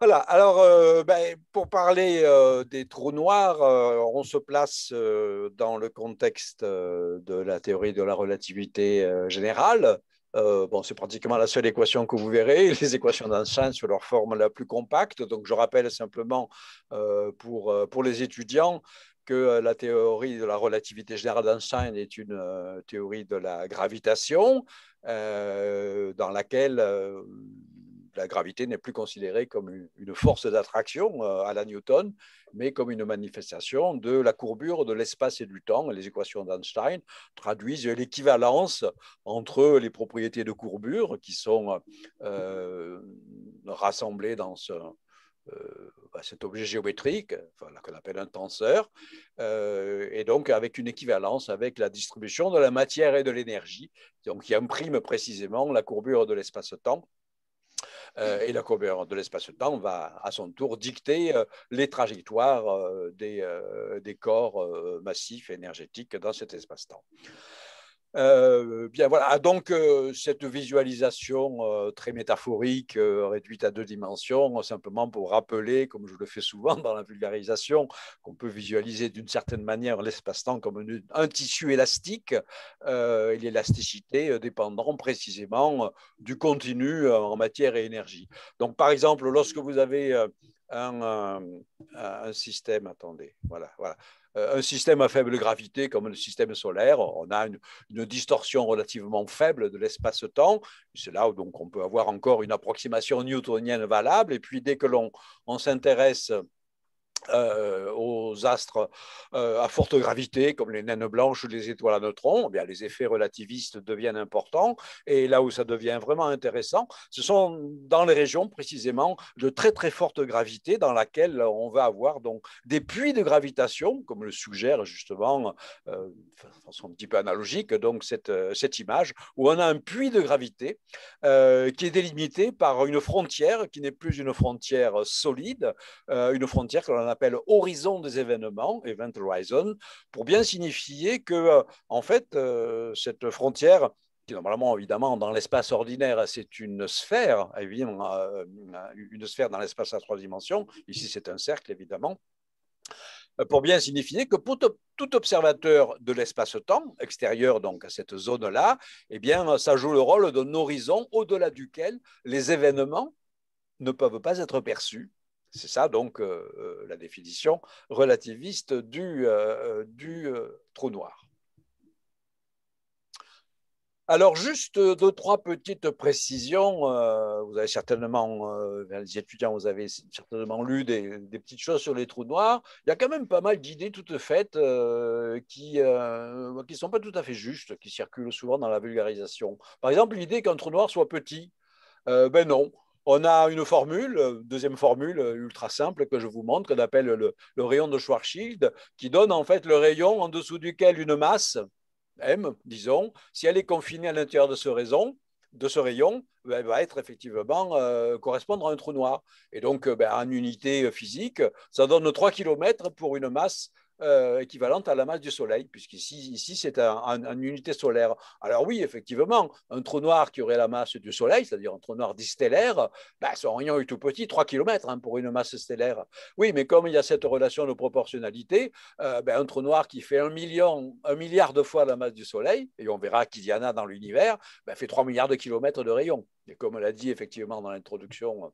Voilà, alors euh, ben, pour parler euh, des trous noirs, euh, on se place dans le contexte de la théorie de la relativité générale. bon, c'est pratiquement la seule équation que vous verrez, les équations d'Einstein sous leur forme la plus compacte. Donc, je rappelle simplement pour, pour les étudiants que la théorie de la relativité générale d'Einstein est une théorie de la gravitation dans laquelle la gravité n'est plus considérée comme une force d'attraction euh, à la Newton, mais comme une manifestation de la courbure de l'espace et du temps. Les équations d'Einstein traduisent l'équivalence entre les propriétés de courbure qui sont euh, rassemblées dans euh, bah, cet objet géométrique, qu'on appelle un tenseur, et donc avec une équivalence avec la distribution de la matière et de l'énergie, qui imprime précisément la courbure de l'espace-temps euh, et la cohérence de l'espace-temps va à son tour dicter euh, les trajectoires euh, des, des corps massifs énergétiques dans cet espace-temps. Euh, bien voilà, ah, donc euh, cette visualisation euh, très métaphorique, réduite à deux dimensions, simplement pour rappeler, comme je le fais souvent dans la vulgarisation, qu'on peut visualiser d'une certaine manière l'espace-temps comme un tissu élastique, et l'élasticité dépendant précisément du continu en matière et énergie. Donc par exemple, lorsque vous avez euh, un, système, attendez, voilà, voilà, euh, un système à faible gravité comme le système solaire, on a une, distorsion relativement faible de l'espace-temps. C'est là où donc on peut avoir encore une approximation newtonienne valable. Et puis dès que l'on s'intéresse euh, aux astres euh, à forte gravité, comme les naines blanches ou les étoiles à neutrons, eh bien, les effets relativistes deviennent importants. Et là où ça devient vraiment intéressant, ce sont dans les régions précisément de très très forte gravité dans laquelle on va avoir donc des puits de gravitation, comme le suggère justement, de euh, façon un petit peu analogique, donc cette, cette image où on a un puits de gravité qui est délimité par une frontière qui n'est plus une frontière solide, une frontière que l'on a appelle horizon des événements, Event Horizon, pour bien signifier que, euh, en fait, euh, cette frontière qui normalement, évidemment, dans l'espace ordinaire, c'est une sphère, évidemment, euh, une sphère dans l'espace à trois dimensions. Ici, c'est un cercle, évidemment pour bien signifier que pour tout observateur de l'espace-temps, extérieur donc à cette zone-là, eh bien, ça joue le rôle d'un horizon au-delà duquel les événements ne peuvent pas être perçus c'est ça donc euh, euh, la définition relativiste du, euh, trou noir. Alors juste deux, trois petites précisions. Vous avez certainement, les étudiants, vous avez certainement lu des, petites choses sur les trous noirs. Il y a quand même pas mal d'idées toutes faites qui ne sont pas tout à fait justes, qui circulent souvent dans la vulgarisation. Par exemple, l'idée qu'un trou noir soit petit. ben non, on a une formule, euh, deuxième formule euh, ultra simple que je vous montre, qu'on appelle le, rayon de Schwarzschild, qui donne en fait le rayon en dessous duquel une masse, M, disons, si elle est confinée à l'intérieur de ce rayon, de ce rayon, ben, elle va être effectivement euh, correspondre à un trou noir. Et donc, ben, en unité physique, ça donne 3 km pour une masse euh, équivalente à la masse du Soleil, puisqu'ici ici, c'est un, unité solaire. Alors oui, effectivement, un trou noir qui aurait la masse du Soleil, c'est-à-dire un trou noir distellaire, son ben, rayon est tout petit, 3 km hein, pour une masse stellaire. Oui, mais comme il y a cette relation de proportionnalité, euh, ben, un trou noir qui fait un, million, milliard de fois la masse du Soleil, et on verra qu'il y en a dans l'univers, ben, fait 3 milliards de kilomètres de rayon. Et comme l'a dit effectivement dans l'introduction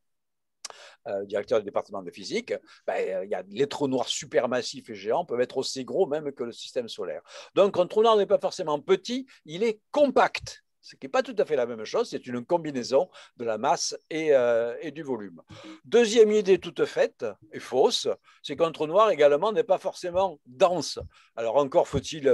euh, directeur du département de physique, ben, euh, y les trous noirs supermassifs et géants peuvent être aussi gros même que le système solaire. Donc un trou noir n'est pas forcément petit, il est compact ce qui n'est pas tout à fait la même chose, c'est une combinaison de la masse et, euh, du volume. Deuxième idée toute faite et fausse, c'est qu'un trou noir également n'est pas forcément dense. Alors encore faut-il...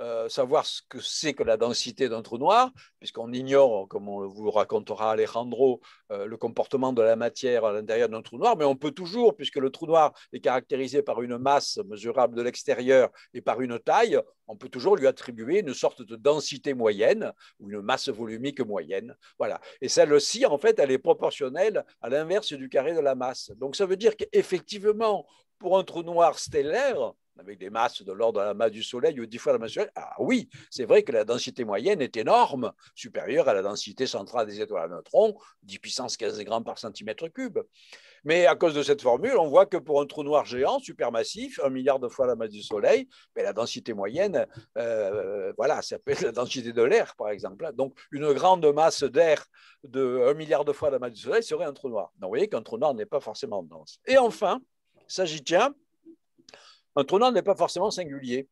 Euh, savoir ce que c'est que la densité d'un trou noir, puisqu'on ignore, comme on vous racontera Alejandro, euh, le comportement de la matière à l'intérieur d'un trou noir, mais on peut toujours, puisque le trou noir est caractérisé par une masse mesurable de l'extérieur et par une taille, on peut toujours lui attribuer une sorte de densité moyenne ou une masse volumique moyenne. Voilà. Et celle-ci, en fait, elle est proportionnelle à l'inverse du carré de la masse. Donc ça veut dire qu'effectivement, pour un trou noir stellaire, avec des masses de l'ordre de la masse du Soleil ou dix fois la masse du Soleil. Ah oui, c'est vrai que la densité moyenne est énorme, supérieure à la densité centrale des étoiles à neutrons, 10 puissance 15 grammes par centimètre cube. Mais à cause de cette formule, on voit que pour un trou noir géant supermassif, un milliard de fois la masse du Soleil, mais ben, la densité moyenne, euh, voilà, ça peut être la densité de l'air, par exemple. Hein. Donc, une grande masse d'air de 1 milliard de fois la masse du Soleil serait un trou noir. Donc, vous voyez qu'un trou noir n'est pas forcément dense. Et enfin, s'agit-t-il? Un trou noir n'est pas forcément singulier.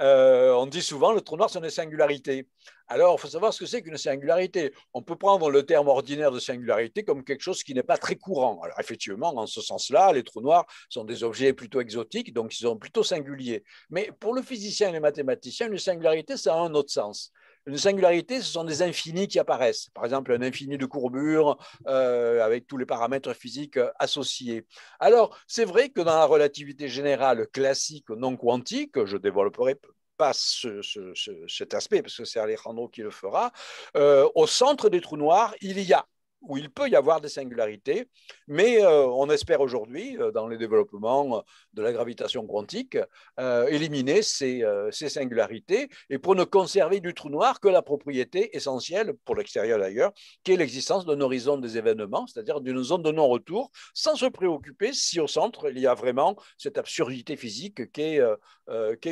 Euh, on dit souvent le trou noir, c'est une singularité. Alors, il faut savoir ce que c'est qu'une singularité. On peut prendre le terme ordinaire de singularité comme quelque chose qui n'est pas très courant. Alors, effectivement, en ce sens-là, les trous noirs sont des objets plutôt exotiques, donc ils sont plutôt singuliers. Mais pour le physicien et le mathématicien, une singularité, ça a un autre sens. Une singularité, ce sont des infinis qui apparaissent. Par exemple, un infini de courbure euh, avec tous les paramètres physiques euh, associés. Alors, c'est vrai que dans la relativité générale classique non quantique, je développerai pas cet aspect, parce que c'est Alejandro qui le fera, euh, au centre des trous noirs, il y a où il peut y avoir des singularités, mais euh, on espère aujourd'hui, euh, dans les développements de la gravitation quantique, euh, éliminer ces, singularités et pour ne conserver du trou noir que la propriété essentielle, pour l'extérieur d'ailleurs, qui est l'existence d'un horizon des événements, c'est-à-dire d'une zone de non-retour, sans se préoccuper si au centre il y a vraiment cette absurdité physique qui est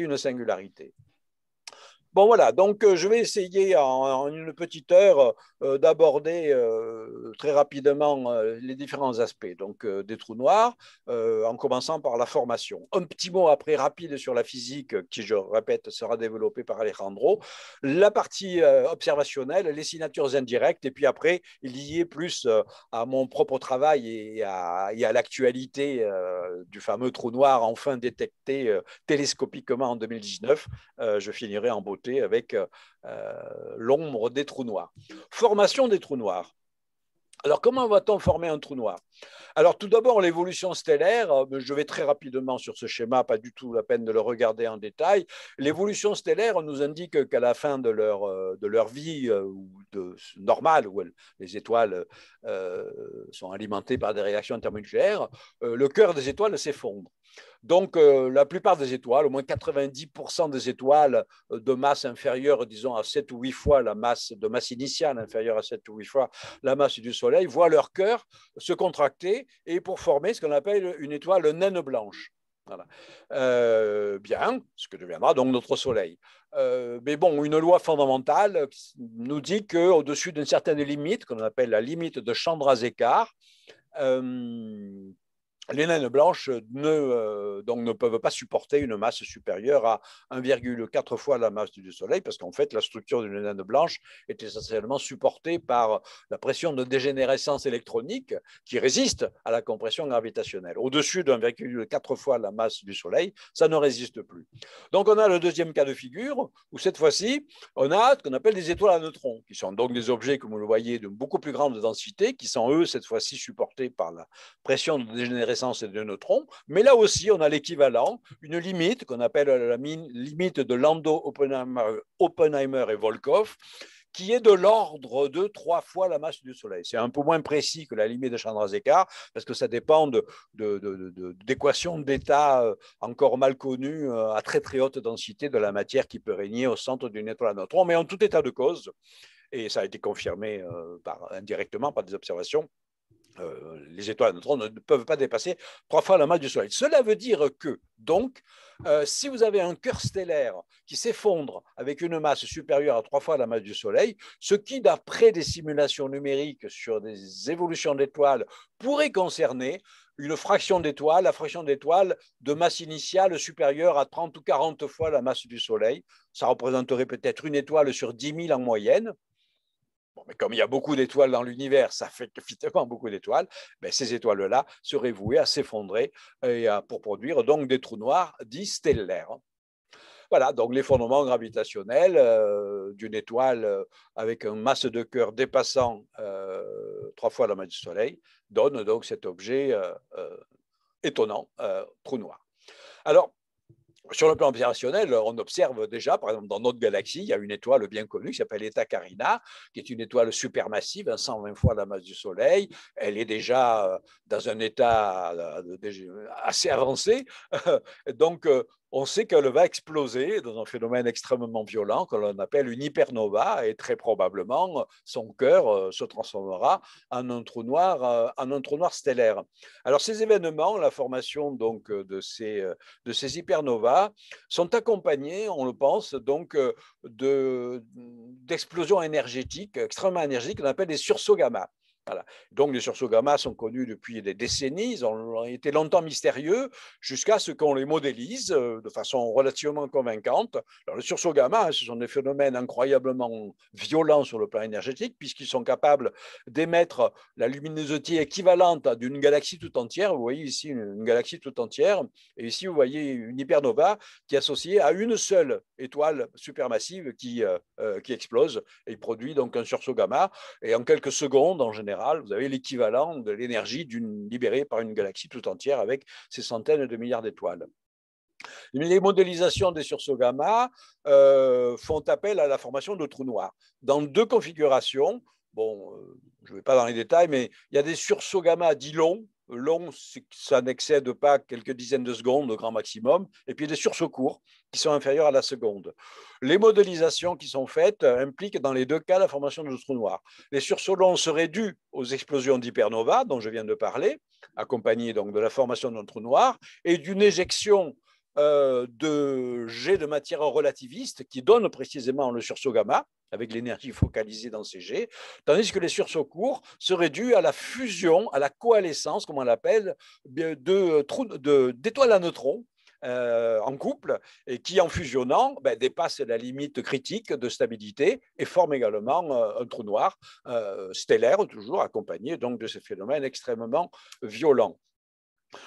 une singularité. Bon voilà, donc euh, je vais essayer en, une petite heure euh, euh, d'aborder très rapidement les différents aspects donc, des trous noirs, en commençant par la formation. Un petit mot après rapide sur la physique, qui je répète sera développée par Alejandro, la partie observationnelle, les signatures indirectes, et puis après lié plus à mon propre travail et à, à l'actualité du fameux trou noir enfin détecté télescopiquement en 2019, je finirai en beauté avec euh, euh, l'ombre des trous noirs. Formation des trous noirs. Alors, comment va-t-on former un trou noir Alors, tout d'abord, l'évolution stellaire, euh, je vais très rapidement sur ce schéma, pas du tout la peine de le regarder en détail. L'évolution stellaire nous indique qu'à la fin de leur, de leur vie normale, où les étoiles sont alimentées par des réactions thermonucléaires, le cœur des étoiles s'effondre. Donc, euh, la plupart des étoiles, au moins 90% des étoiles euh, de masse inférieure, disons à 7 ou 8 fois la masse de masse initiale inférieure à 7 ou 8 fois la masse du Soleil, voient leur cœur se contracter et pour former ce qu'on appelle une étoile naine blanche. Voilà. Euh, bien, ce que deviendra donc notre Soleil. mais bon, une loi fondamentale nous dit qu'au-dessus d'une certaine limite, qu'on appelle la limite de Chandrasekhar, euh, les naines blanches ne, euh, donc ne peuvent pas supporter une masse supérieure à 1,4 fois la masse du Soleil, parce qu'en fait, la structure d'une naine blanche est essentiellement supportée par la pression de dégénérescence électronique qui résiste à la compression gravitationnelle. Au-dessus d'1,4 fois la masse du Soleil, ça ne résiste plus. Donc, on a le deuxième cas de figure, où cette fois-ci, on a ce qu'on appelle des étoiles à neutrons, qui sont donc des objets, comme vous le voyez, de beaucoup plus grande densité, qui sont, eux, cette fois-ci, supportés par la pression de dégénérescence et de neutrons. Mais là aussi, on a l'équivalent, une limite qu'on appelle la limite de Lando oppenheimer et Volkov, qui est de l'ordre de trois fois la masse du Soleil. C'est un peu moins précis que la limite de Chandrasekhar, parce que ça dépend d'équations de, de, d'état euh, encore mal connues euh, à très très haute densité de la matière qui peut régner au centre d'une étoile à neutrons. Mais en tout état de cause, et ça a été confirmé euh, indirectement par des observations, euh, les étoiles à ne peuvent pas dépasser trois fois la masse du Soleil. Cela veut dire que, donc, euh, si vous avez un cœur stellaire qui s'effondre avec une masse supérieure à trois fois la masse du Soleil, ce qui, d'après des simulations numériques sur des évolutions d'étoiles, pourrait concerner une fraction d'étoiles, la fraction d'étoiles de masse initiale supérieure à 30 ou 40 fois la masse du Soleil. Ça représenterait peut-être une étoile sur 10 000 en moyenne, Bon, mais comme il y a beaucoup d'étoiles dans l'univers, ça fait effectivement beaucoup d'étoiles, mais ben, ces étoiles-là seraient vouées à s'effondrer et à, pour produire donc des trous noirs dits stellaires. Voilà, donc l'effondrement gravitationnel euh, d'une étoile euh, avec une masse de cœur dépassant euh, trois fois la masse du Soleil donne donc cet objet étonnant, trou noir. Alors, sur le plan observationnel, on observe déjà, par exemple, dans notre galaxie, il y a une étoile bien connue qui s'appelle Eta Carina, qui est une étoile supermassive, 120 hein, fois la masse du Soleil. Elle est déjà euh, dans un état euh, assez avancé. Donc, euh, on sait qu'elle va exploser dans un phénomène extrêmement violent que l'on appelle une hypernova et très probablement son cœur euh, se transformera en un trou noir, euh, en un trou noir stellaire. Alors ces événements, la formation donc euh, de ces, de ces hypernovas sont accompagnés, on le pense, donc de, d'explosions énergétiques extrêmement énergiques qu'on appelle des sursauts gamma. Donc les sursauts gamma sont connus depuis des décennies, ils ont été longtemps mystérieux jusqu'à ce qu'on les modélise euh, de façon relativement convaincante. Alors, les sursauts gamma, hein, ce sont des phénomènes incroyablement violents sur le plan énergétique puisqu'ils sont capables d'émettre la luminosité équivalente d'une galaxie tout entière. Vous voyez ici une, galaxie tout entière et ici vous voyez une hypernova qui est associée à une seule étoile supermassive qui, euh, euh, qui explose et produit donc un sursaut gamma et en quelques secondes en général vous avez l'équivalent de l'énergie libérée par une galaxie tout entière avec ses centaines de milliards d'étoiles. Les modélisations des sursauts gamma euh, font appel à la formation de trous noirs. Dans deux configurations, bon, euh, je ne vais pas dans les détails, mais il y a des sursauts gamma dits longs, long, ça n'excède pas quelques dizaines de secondes au grand maximum, et puis des sursauts courts qui sont inférieurs à la seconde. Les modélisations qui sont faites impliquent dans les deux cas la formation d'un trou noir. Les sursauts longs seraient dus aux explosions d'hypernova dont je viens de parler, accompagnées donc de la formation d'un trou noir et d'une éjection euh, de jets de matière relativiste qui donnent précisément le sursaut gamma avec l'énergie focalisée dans ces jets, tandis que les sursauts courts seraient dus à la fusion, à la coalescence, comme on l'appelle, euh, d'étoiles à neutrons euh, en couple et qui, en fusionnant, ben, dépassent dépasse la limite critique de stabilité et forme également un trou noir stellaire, toujours accompagné donc de ces phénomènes extrêmement violents.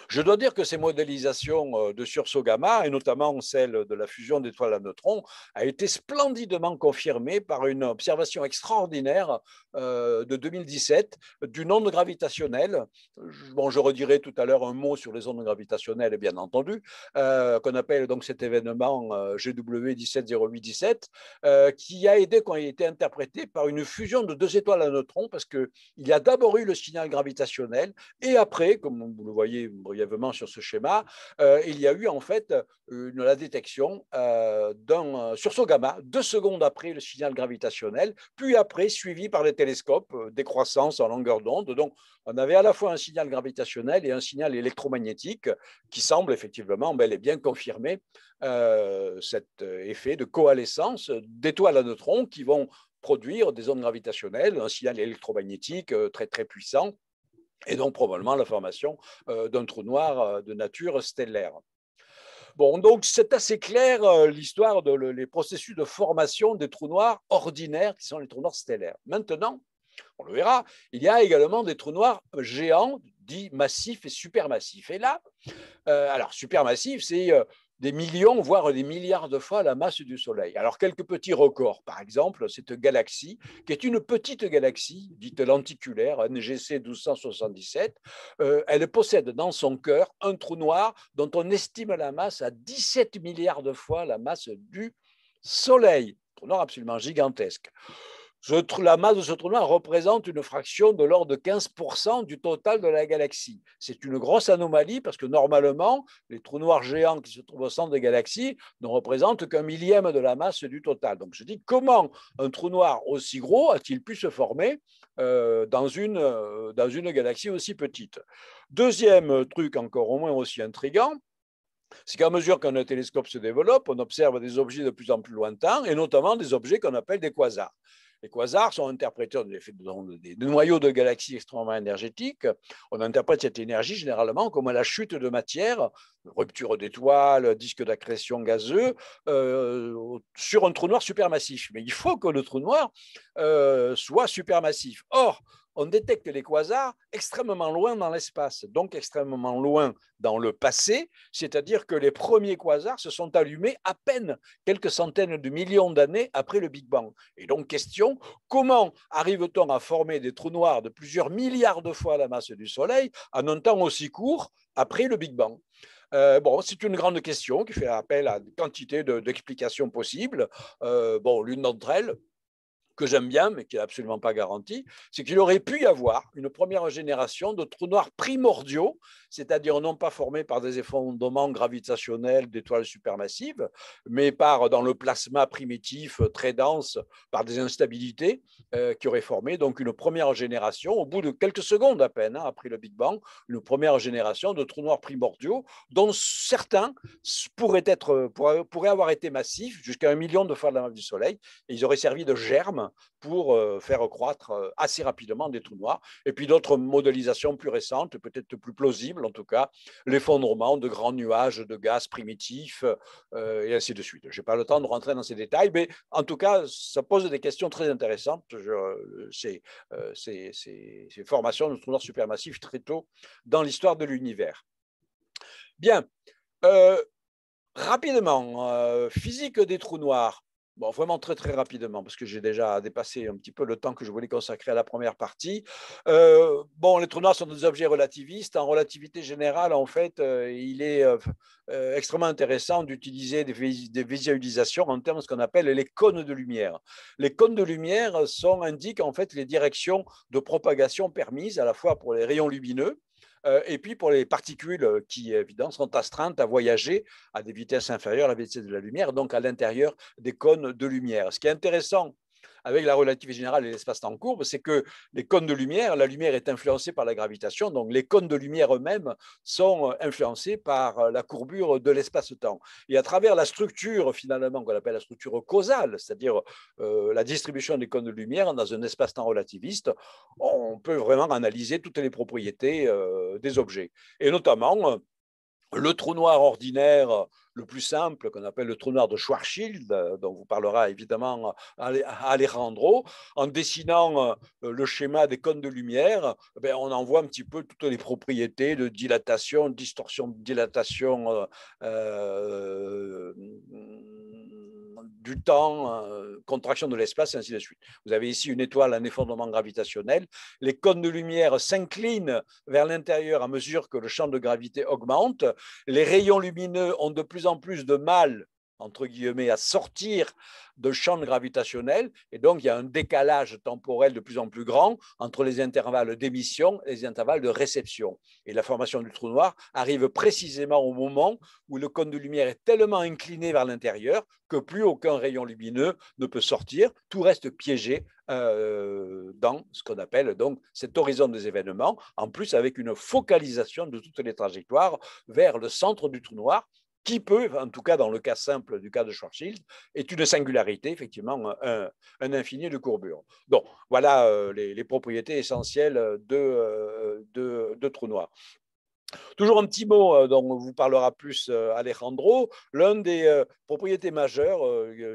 Je dois dire que ces modélisations euh, de sursaut gamma, et notamment celle de la fusion d'étoiles à neutrons, a été splendidement confirmée par une observation extraordinaire euh, de 2017 d'une onde gravitationnelle. Bon, je redirai tout à l'heure un mot sur les ondes gravitationnelles, bien entendu, euh, qu'on appelle donc cet événement GW 170817, qui a aidé, qui a été interprété par une fusion de deux étoiles à neutrons, parce qu'il y a d'abord eu le signal gravitationnel, et après, comme vous le voyez brièvement sur ce schéma, euh, il y a eu en fait la détection euh, euh, sur d'un sursaut gamma deux secondes après le signal gravitationnel, puis après suivi par les télescopes, des décroissance en longueur d'onde. Donc on avait à la fois un signal gravitationnel et un signal électromagnétique qui semble effectivement bel et bien confirmer cet effet de coalescence d'étoiles à neutrons qui vont produire des ondes gravitationnelles, un signal électromagnétique très très puissant et donc probablement la formation euh, d'un trou noir euh, de nature stellaire. Bon, donc c'est assez clair euh, l'histoire des processus de formation des trous noirs ordinaires qui sont les trous noirs stellaires. Maintenant, on le verra, il y a également des trous noirs géants, dits massifs et supermassifs. Et là, alors supermassif, c'est des millions, voire des milliards de fois la masse du Soleil. Alors, quelques petits records. Par exemple, cette galaxie, qui est une petite galaxie, dite lenticulaire, NGC hein, 1277, euh, elle possède dans son cœur un trou noir dont on estime la masse à 17 milliards de fois la masse du Soleil. Trou noir absolument gigantesque la masse de ce trou noir représente une fraction de l'ordre de 15% du total de la galaxie. C'est une grosse anomalie parce que normalement, les trous noirs géants qui se trouvent au centre des galaxies ne représentent qu'un millième de la masse du total. Donc je dis, comment un trou noir aussi gros a-t-il pu se former euh, dans, une, euh, dans une galaxie aussi petite Deuxième truc encore au moins aussi intrigant, c'est qu'à mesure qu'un télescope se développe, on observe des objets de plus en plus lointains, et notamment des objets qu'on appelle des quasars. Les quasars sont interprétés dans des noyaux de galaxies extrêmement énergétiques. On interprète cette énergie généralement comme la chute de matière, rupture d'étoiles, disque d'accrétion gazeux, euh, sur un trou noir supermassif. Mais il faut que le trou noir euh, soit supermassif. Or, on détecte les quasars extrêmement loin dans l'espace, donc extrêmement loin dans le passé, c'est-à-dire que les premiers quasars se sont allumés à peine quelques centaines de millions d'années après le Big Bang. Et donc, question, comment arrive-t-on à former des trous noirs de plusieurs milliards de fois la masse du Soleil en un temps aussi court après le Big Bang euh, bon, c'est une grande question qui fait appel à une quantité d'explications possibles. Euh, bon, l'une d'entre elles, que j'aime bien, mais qui n'est absolument pas garanti, c'est qu'il aurait pu y avoir une première génération de trous noirs primordiaux, c'est-à-dire non pas formés par des effondrements gravitationnels d'étoiles supermassives, mais par, dans le plasma primitif très dense, par des instabilités euh, qui auraient formé donc une première génération, au bout de quelques secondes à peine, hein, après le Big Bang, une première génération de trous noirs primordiaux, dont certains pourraient, être, euh, pourraient avoir été massifs, jusqu'à un million de fois de la masse du Soleil, et ils auraient servi de germe pour euh, faire croître euh, assez rapidement des trous noirs. Et puis d'autres modélisations plus récentes, peut-être plus plausibles en tout cas, l'effondrement de grands nuages de gaz primitifs euh, et ainsi de suite. Je n'ai pas le temps de rentrer dans ces détails, mais en tout cas, ça pose des questions très intéressantes. ces, formations de trous noirs supermassifs très tôt dans l'histoire de l'univers. Bien. rapidement, physique des trous noirs. Bon, vraiment très très rapidement, parce que j'ai déjà dépassé un petit peu le temps que je voulais consacrer à la première partie. Euh, bon, les trous noirs sont des objets relativistes. En relativité générale, en fait, euh, il est euh, extrêmement intéressant d'utiliser des, visualisations en termes de ce qu'on appelle les cônes de lumière. Les cônes de lumière sont, indiquent en fait les directions de propagation permises à la fois pour les rayons lumineux, euh, et puis pour les particules euh, qui, évidemment, sont astreintes à voyager à des vitesses inférieures à la vitesse de la lumière, donc à l'intérieur des cônes de lumière. Ce qui est intéressant avec la relativité générale et l'espace-temps courbe, c'est que les cônes de lumière, la lumière est influencée par la gravitation, donc les cônes de lumière eux-mêmes sont euh, influencés par euh, la courbure de l'espace-temps. Et à travers la structure, finalement, qu'on appelle la structure causale, c'est-à-dire euh, la distribution des cônes de lumière dans un espace-temps relativiste, on peut vraiment analyser toutes les propriétés des objets. Et notamment, le trou noir ordinaire le plus simple, qu'on appelle le trou noir de Schwarzschild, euh, dont vous parlera évidemment euh, Alejandro, en dessinant euh, le schéma des cônes de lumière, eh ben, on en voit un petit peu toutes les propriétés de dilatation, distorsion, dilatation du temps, euh, contraction de l'espace, et ainsi de suite. Vous avez ici une étoile un effondrement gravitationnel. Les cônes de lumière s'inclinent vers l'intérieur à mesure que le champ de gravité augmente. Les rayons lumineux ont de plus en plus de mal entre guillemets, à sortir de champs gravitationnels. Et donc, il y a un décalage temporel de plus en plus grand entre les intervalles d'émission et les intervalles de réception. Et la formation du trou noir arrive précisément au moment où le cône de lumière est tellement incliné vers l'intérieur que plus aucun rayon lumineux ne peut sortir. Tout reste piégé euh, dans ce qu'on appelle donc cet horizon des événements, en plus avec une focalisation de toutes les trajectoires vers le centre du trou noir qui peut, en tout cas dans le cas simple du cas de Schwarzschild, est une singularité, effectivement, un, infini de courbure. Donc, voilà euh, les, propriétés essentielles de, euh, de, de trou noir. Toujours un petit mot euh, dont vous parlera plus euh, Alejandro, l'une des euh, propriétés majeures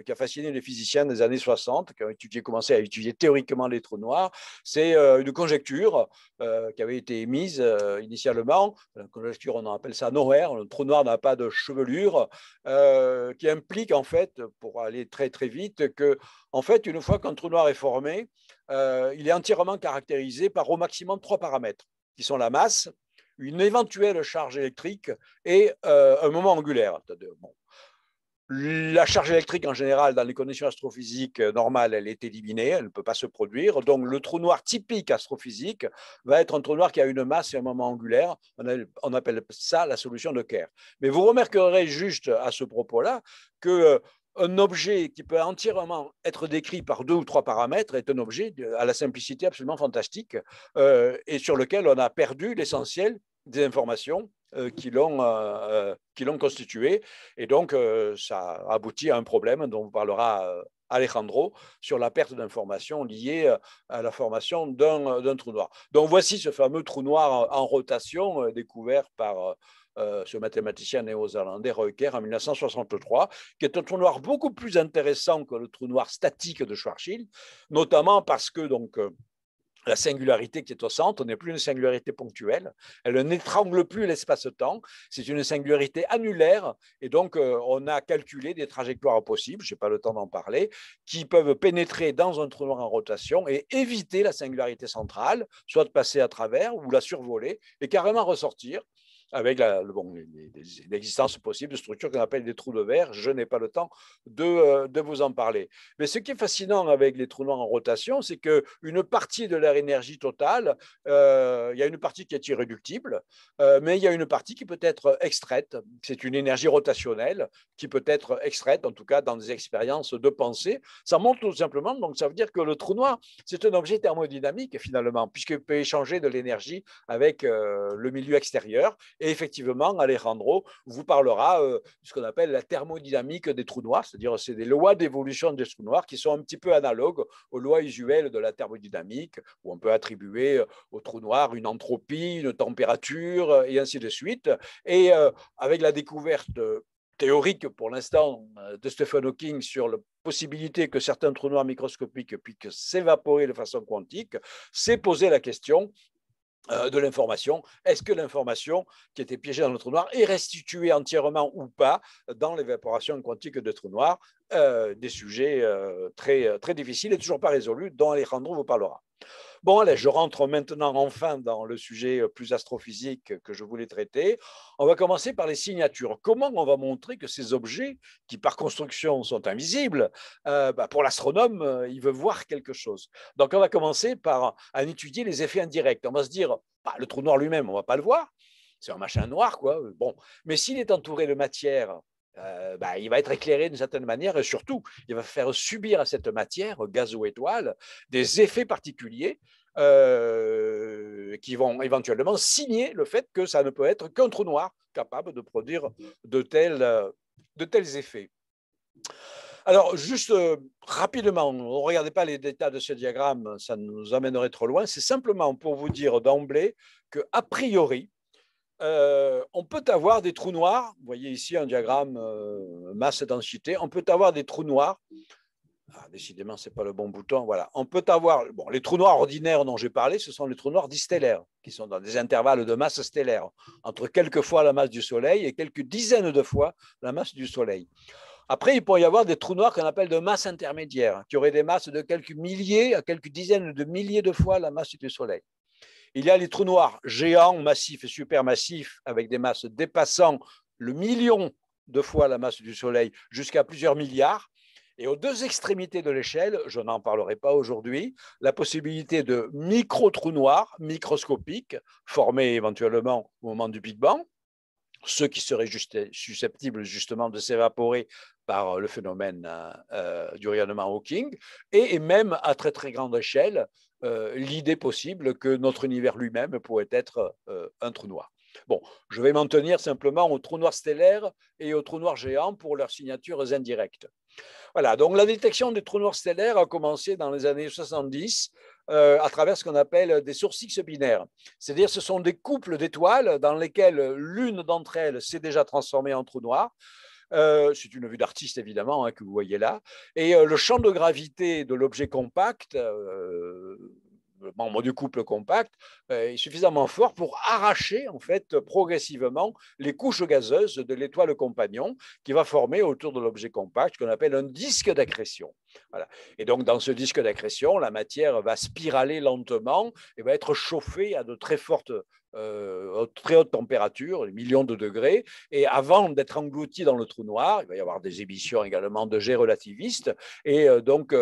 qui a fasciné les physiciens des années 60, qui ont commencé à étudier théoriquement les trous noirs, c'est une conjecture qui avait été émise initialement, la conjecture on appelle ça noir, le trou noir n'a pas de chevelure, qui implique en fait, pour aller très très vite, que en fait, une fois qu'un trou noir est formé, il est entièrement caractérisé par au maximum trois paramètres, qui sont la masse, une éventuelle charge électrique et euh, un moment angulaire. La charge électrique, en général, dans les conditions astrophysiques euh, normales, elle est éliminée, elle ne peut pas se produire. Donc, le trou noir typique astrophysique va être un trou noir qui a une masse et un moment angulaire. On, appelle ça la solution de Kerr. Mais vous remarquerez juste à ce propos-là que euh, un objet qui peut entièrement être décrit par deux ou trois paramètres est un objet à la simplicité absolument fantastique et sur lequel on a perdu l'essentiel des informations euh, euh, euh, qui l'ont constitué. Et donc, ça aboutit à un problème dont parlera Alejandro sur la perte d'informations liée à la formation d'un trou noir. Donc voici ce fameux trou noir en rotation découvert par ce mathématicien néo-zélandais Reuker en 1963, qui est un trou noir beaucoup plus intéressant que le trou noir statique de Schwarzschild, notamment parce que donc la singularité qui est au centre n'est plus une singularité ponctuelle, elle n'étrangle plus l'espace-temps, c'est une singularité annulaire, et donc euh, on a calculé des trajectoires possibles, je n'ai pas le temps d'en parler, qui peuvent pénétrer dans un trou noir en rotation et éviter la singularité centrale, soit de passer à travers ou la survoler, et carrément ressortir avec l'existence possible de structures qu'on appelle des trous de verre. Je n'ai pas le temps euh, de, vous en parler. Mais ce qui est fascinant avec les trous noirs en rotation, c'est qu'une partie de leur énergie totale, euh, il y a une partie qui est irréductible, euh, mais il y a une partie qui peut être extraite. C'est une énergie rotationnelle qui peut être extraite, en tout cas dans des expériences de pensée. Ça montre tout simplement, donc ça veut dire que le trou noir, c'est un objet thermodynamique finalement, puisqu'il peut échanger de l'énergie avec le milieu extérieur et effectivement, Alejandro vous parlera euh, de ce qu'on appelle la thermodynamique des trous noirs, c'est-à-dire c'est des lois d'évolution des trous noirs qui sont un petit peu analogues aux lois usuelles de la thermodynamique, où on peut attribuer euh, aux trous noirs une entropie, une température, euh, et ainsi de suite. Et avec la découverte théorique pour l'instant de Stephen Hawking sur la possibilité que certains trous noirs microscopiques puissent s'évaporer de façon quantique, c'est poser la question euh, de l'information. Est-ce que l'information qui était piégée dans le trou noir est restituée entièrement ou pas dans l'évaporation quantique de trou noir euh, Des sujets euh, très, très difficiles et toujours pas résolus, dont Alejandro vous parlera. Bon, allez, je rentre maintenant enfin dans le sujet euh, plus astrophysique que je voulais traiter. On va commencer par les signatures. Comment on va montrer que ces objets, qui par construction sont invisibles, euh, bah, pour l'astronome, euh, il veut voir quelque chose. Donc, on va commencer par à étudier les effets indirects. On va se dire, bah, le trou noir lui-même, on va pas le voir. C'est un machin noir, quoi. Bon, mais s'il est entouré de matière, euh, ben, il va être éclairé d'une certaine manière et surtout, il va faire subir à cette matière, ou étoile des effets particuliers euh, qui vont éventuellement signer le fait que ça ne peut être qu'un trou noir capable de produire de tels, effets. Alors, juste euh, rapidement, ne regardez pas les détails de ce diagramme, ça nous amènerait trop loin. C'est simplement pour vous dire d'emblée que, a priori, euh, on peut avoir des trous noirs. Vous voyez ici un diagramme euh, masse-densité. On peut avoir des trous noirs. Ah, décidément, ce n'est pas le bon bouton. Voilà. On peut avoir. les trous noirs ordinaires dont j'ai parlé, ce sont les trous noirs distellaires, qui sont dans des intervalles de masse stellaire, entre quelques fois la masse du Soleil et quelques dizaines de fois la masse du Soleil. Après, il pourrait y avoir des trous noirs qu'on appelle de masse intermédiaire, qui auraient des masses de quelques milliers à quelques dizaines de milliers de fois la masse du Soleil. Il y a les trous noirs géants, massifs et supermassifs, avec des masses dépassant le million de fois la masse du Soleil jusqu'à plusieurs milliards. Et aux deux extrémités de l'échelle, je n'en parlerai pas aujourd'hui, la possibilité de micro-trous noirs microscopiques formés éventuellement au moment du Big Bang, ceux qui seraient susceptibles justement de s'évaporer par le phénomène euh, du rayonnement Hawking, et, même à très très grande échelle, euh, l'idée possible que notre univers lui-même pourrait être euh, un trou noir. Bon, je vais m'en tenir simplement aux trous noirs stellaires et aux trous noirs géants pour leurs signatures indirectes. Voilà, donc la détection des trous noirs stellaires a commencé dans les années 70 euh, à travers ce qu'on appelle des sourcils binaires. C'est-à-dire ce sont des couples d'étoiles dans lesquelles l'une d'entre elles s'est déjà transformée en trou noir. Euh, c'est une vue d'artiste, évidemment, hein, que vous voyez là. Et euh, le champ de gravité de l'objet compact, euh, le membre du couple compact euh, est suffisamment fort pour arracher en fait progressivement les couches gazeuses de l'étoile compagnon qui va former autour de l'objet compact ce qu'on appelle un disque d'accrétion. Voilà. Et donc dans ce disque d'accrétion, la matière va spiraler lentement et va être chauffée à de très fortes euh, températures, très haute température, des millions de degrés, et avant d'être englouti dans le trou noir, il va y avoir des émissions également de jets relativistes, et euh, donc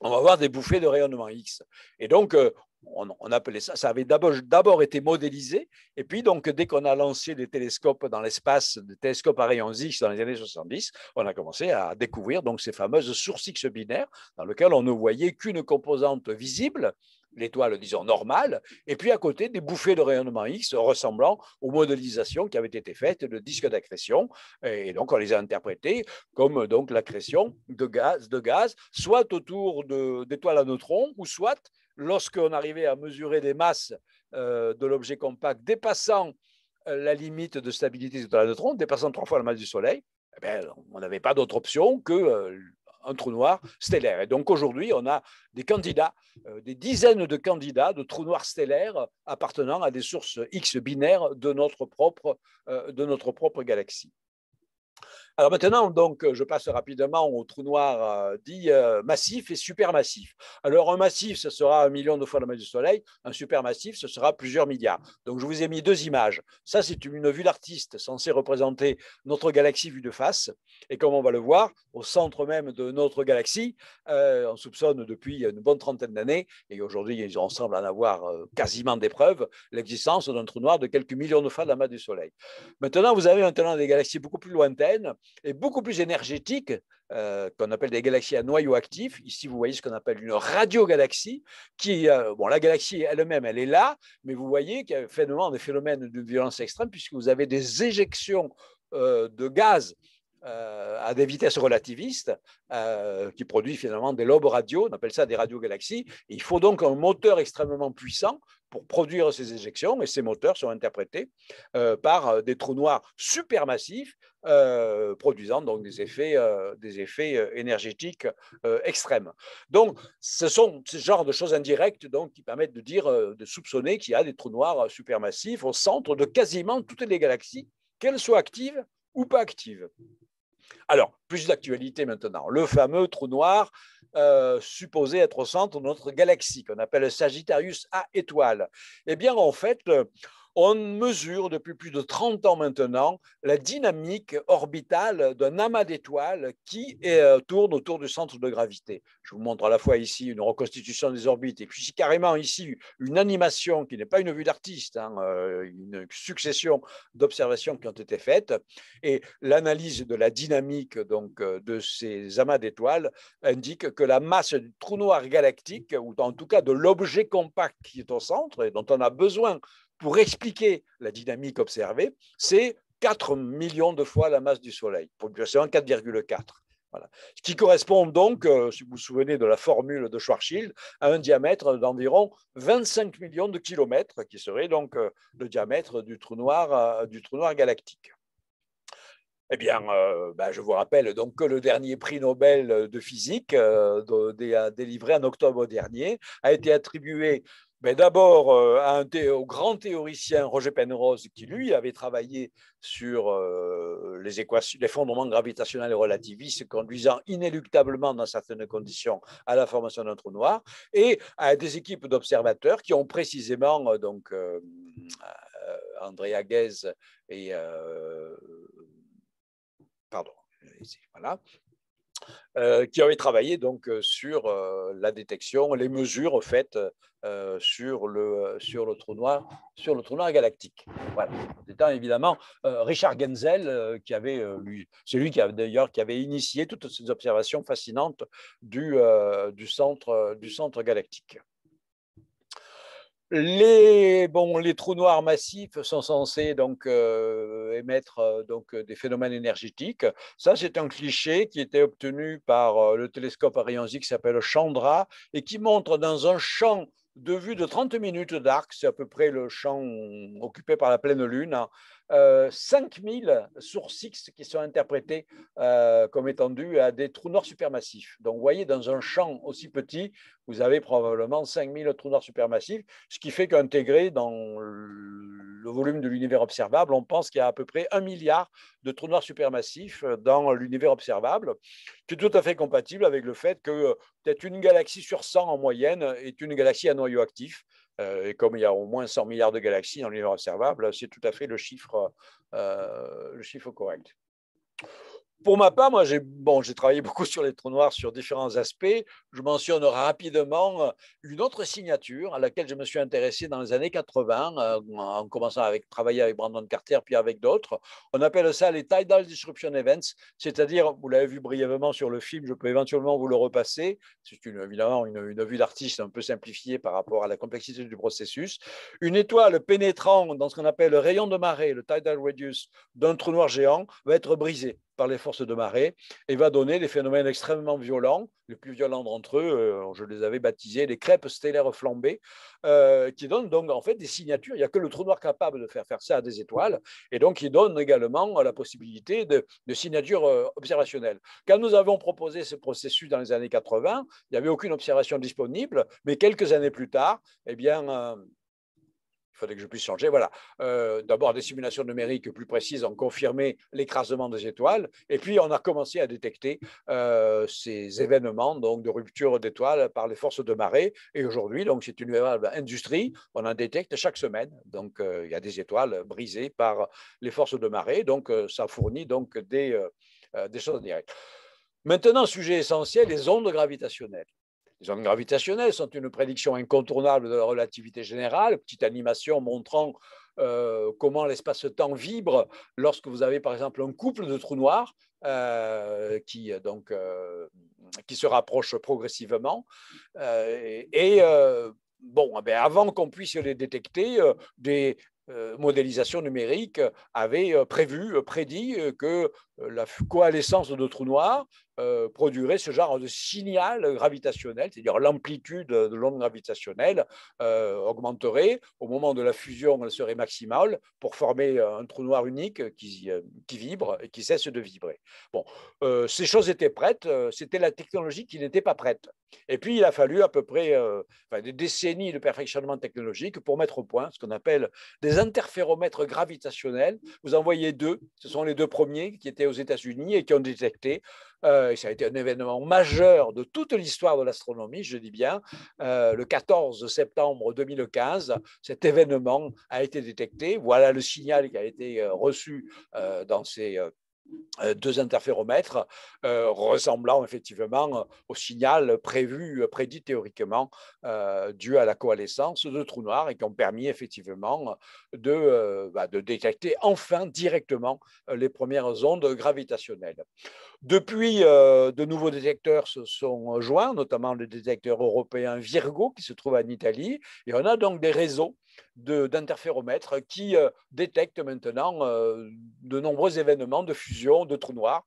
on va avoir des bouffées de rayonnement X. Et donc, euh, on, appelait ça, ça avait d'abord été modélisé, et puis donc dès qu'on a lancé des télescopes dans l'espace, des télescopes à rayons X dans les années 70, on a commencé à découvrir donc ces fameuses sources X binaires dans lesquelles on ne voyait qu'une composante visible, l'étoile, disons, normale, et puis à côté des bouffées de rayonnement X ressemblant aux modélisations qui avaient été faites de disques d'accrétion. Et donc, on les a interprétées comme donc l'accrétion de gaz, de gaz, soit autour d'étoiles à neutrons, ou soit lorsqu'on arrivait à mesurer des masses euh, de l'objet compact dépassant euh, la limite de stabilité de étoiles à neutrons, dépassant trois fois la masse du Soleil, eh ben, on n'avait pas d'autre option que euh, un trou noir stellaire. Et donc aujourd'hui, on a des candidats, euh, des dizaines de candidats de trous noirs stellaires appartenant à des sources X binaires de euh, de notre propre galaxie. Alors maintenant, donc, euh, je passe rapidement au trou noir euh, dit euh, massif et supermassif. Alors un massif, ce sera un million de fois la masse du Soleil. Un supermassif, ce sera plusieurs milliards. Donc je vous ai mis deux images. Ça, c'est une vue d'artiste censée représenter notre galaxie vue de face. Et comme on va le voir, au centre même de notre galaxie, on soupçonne depuis une bonne trentaine d'années, et aujourd'hui on semble en avoir quasiment des preuves, l'existence d'un trou noir de quelques millions de fois la masse du Soleil. Maintenant, vous avez maintenant des galaxies beaucoup plus lointaines est beaucoup plus énergétique, euh, qu'on appelle des galaxies à noyau actif. Ici, vous voyez ce qu'on appelle une radiogalaxie, qui, euh, la galaxie elle-même, elle est là, mais vous voyez qu'il y a un des phénomènes de violence extrême, puisque vous avez des éjections euh, de gaz euh, à des vitesses relativistes euh, qui produisent finalement des lobes radio, on appelle ça des radiogalaxies. il faut donc un moteur extrêmement puissant pour produire ces éjections et ces moteurs sont interprétés euh, par des trous noirs supermassifs produisant donc des effets, énergétiques extrêmes. Donc ce sont ce genre de choses indirectes qui permettent de dire, de soupçonner qu'il y a des trous noirs supermassifs au centre de quasiment toutes les galaxies, qu'elles soient actives ou pas actives. Alors, plus d'actualité maintenant. Le fameux trou noir euh, supposé être au centre de notre galaxie, qu'on appelle Sagittarius A étoile. Eh bien, en fait, on mesure depuis plus de 30 ans maintenant la dynamique orbitale d'un amas d'étoiles qui euh, tourne autour du centre de gravité. Je vous montre à la fois ici une reconstitution des orbites et puis carrément ici une animation qui n'est pas une vue d'artiste, hein, euh, une succession d'observations qui ont été faites. Et l'analyse de la dynamique donc, euh, de ces amas d'étoiles indique que la masse du trou noir galactique, ou en tout cas de l'objet compact qui est au centre et dont on a besoin pour expliquer la dynamique observée, c'est 4 millions de fois la masse du Soleil, pour population 4,4. Voilà. Ce qui correspond donc, euh, si vous vous souvenez de la formule de Schwarzschild, à un diamètre d'environ 25 millions de kilomètres, qui serait donc euh, le diamètre du trou noir, euh, du trou noir galactique. Eh bien, ben, je vous rappelle donc que le dernier prix Nobel de physique, délivré en octobre dernier, a été attribué ben, d'abord, euh, au grand théoricien Roger Penrose, qui lui avait travaillé sur euh, les équations, gravitationnels gravitationnel et relativiste, conduisant inéluctablement, dans certaines conditions, à la formation d'un trou noir, et à des équipes d'observateurs qui ont précisément, euh, donc, André Aguez et. pardon, voilà, euh, qui avait travaillé donc euh, sur euh, la détection, les mesures faites sur, le, sur, le trou noir, sur le trou noir galactique. Voilà. évidemment Richard Genzel, qui avait lui, c'est lui qui d'ailleurs qui avait initié toutes ces observations fascinantes du, du, centre, du centre galactique. Les, trous noirs massifs sont censés euh, émettre euh, donc euh, des phénomènes énergétiques. Ça, c'est un cliché qui était obtenu par le télescope à qui s'appelle Chandra et qui montre dans un champ de vue de 30 minutes d'arc, c'est à peu près le champ occupé par la pleine lune, hein, 5000 euh, sources qui sont interprétées euh, comme étendues à des trous noirs supermassifs. Donc, vous voyez, dans un champ aussi petit, vous avez probablement 5000 trous noirs supermassifs, ce qui fait qu'intégré dans le volume de l'univers observable, on pense qu'il y a à peu près un milliard de trous noirs supermassifs dans l'univers observable, qui est tout à fait compatible avec le fait que peut-être une galaxie sur 100 en moyenne est une galaxie à noyau actif. Euh, et comme il y a au moins 100 milliards de galaxies dans l'univers observable, c'est tout à fait le chiffre, euh, le chiffre correct pour ma part, moi, j'ai bon, travaillé beaucoup sur les trous noirs sur différents aspects. Je mentionne rapidement euh, une autre signature à laquelle je me suis intéressé dans les années 80, euh, en commençant avec travailler avec Brandon Carter, puis avec d'autres. On appelle ça les tidal disruption events, c'est-à-dire, vous l'avez vu brièvement sur le film, je peux éventuellement vous le repasser. C'est une, évidemment une, une vue d'artiste un peu simplifiée par rapport à la complexité du processus. Une étoile pénétrant dans ce qu'on appelle le rayon de marée, le tidal radius d'un trou noir géant, va être brisée par les forces de marée et va donner des phénomènes extrêmement violents. Les plus violents d'entre eux, euh, je les avais baptisés les crêpes stellaires flambées, euh, qui donnent donc en fait des signatures. Il n'y a que le trou noir capable de faire faire ça à des étoiles et donc qui donne également euh, la possibilité de, signatures observationnelles. Quand nous avons proposé ce processus dans les années 80, il n'y avait aucune observation disponible, mais quelques années plus tard, eh bien, il fallait que je puisse changer. Voilà. Euh, d'abord, des simulations numériques plus précises ont confirmé l'écrasement des étoiles. Et puis, on a commencé à détecter euh, ces événements donc, de rupture d'étoiles par les forces de marée. Et aujourd'hui, donc, c'est une véritable industrie. On en détecte chaque semaine. Donc, euh, il y a des étoiles brisées par les forces de marée. Donc, ça fournit donc, des choses directes. Maintenant, sujet essentiel, les ondes gravitationnelles. Les ondes gravitationnelles sont une prédiction incontournable de la relativité générale, petite animation montrant euh, comment l'espace-temps vibre lorsque vous avez par exemple un couple de trous noirs euh, qui, euh, donc, qui se rapprochent progressivement. et bon, eh avant qu'on puisse les détecter, des, modélisations numériques avaient prévu, prédit que euh, la coalescence de trous noirs euh, produirait ce genre de signal gravitationnel, c'est-à-dire l'amplitude de l'onde gravitationnelle euh, augmenterait au moment de la fusion, elle serait maximale pour former un trou noir unique qui, vibre et qui cesse de vibrer. Bon, ces choses étaient prêtes, c'était la technologie qui n'était pas prête. Et puis il a fallu à peu près des décennies de perfectionnement technologique pour mettre au point ce qu'on appelle des interféromètres gravitationnels. Vous en voyez deux, ce sont les deux premiers qui étaient aux États-Unis et qui ont détecté, euh, et ça a été un événement majeur de toute l'histoire de l'astronomie, je dis bien, euh, le 14 septembre 2015, cet événement a été détecté. Voilà le signal qui a été euh, reçu dans ces euh, deux interféromètres euh, ressemblant effectivement au signal prévu, euh, prédit théoriquement dû à la coalescence de trous noirs et qui ont permis effectivement de bah, détecter enfin directement les premières ondes gravitationnelles. Depuis, euh, de nouveaux détecteurs se sont euh, joints, notamment le détecteur européen Virgo qui se trouve en Italie. Et on a donc des réseaux d'interféromètres qui euh, détectent maintenant de nombreux événements de fusion de trous noirs.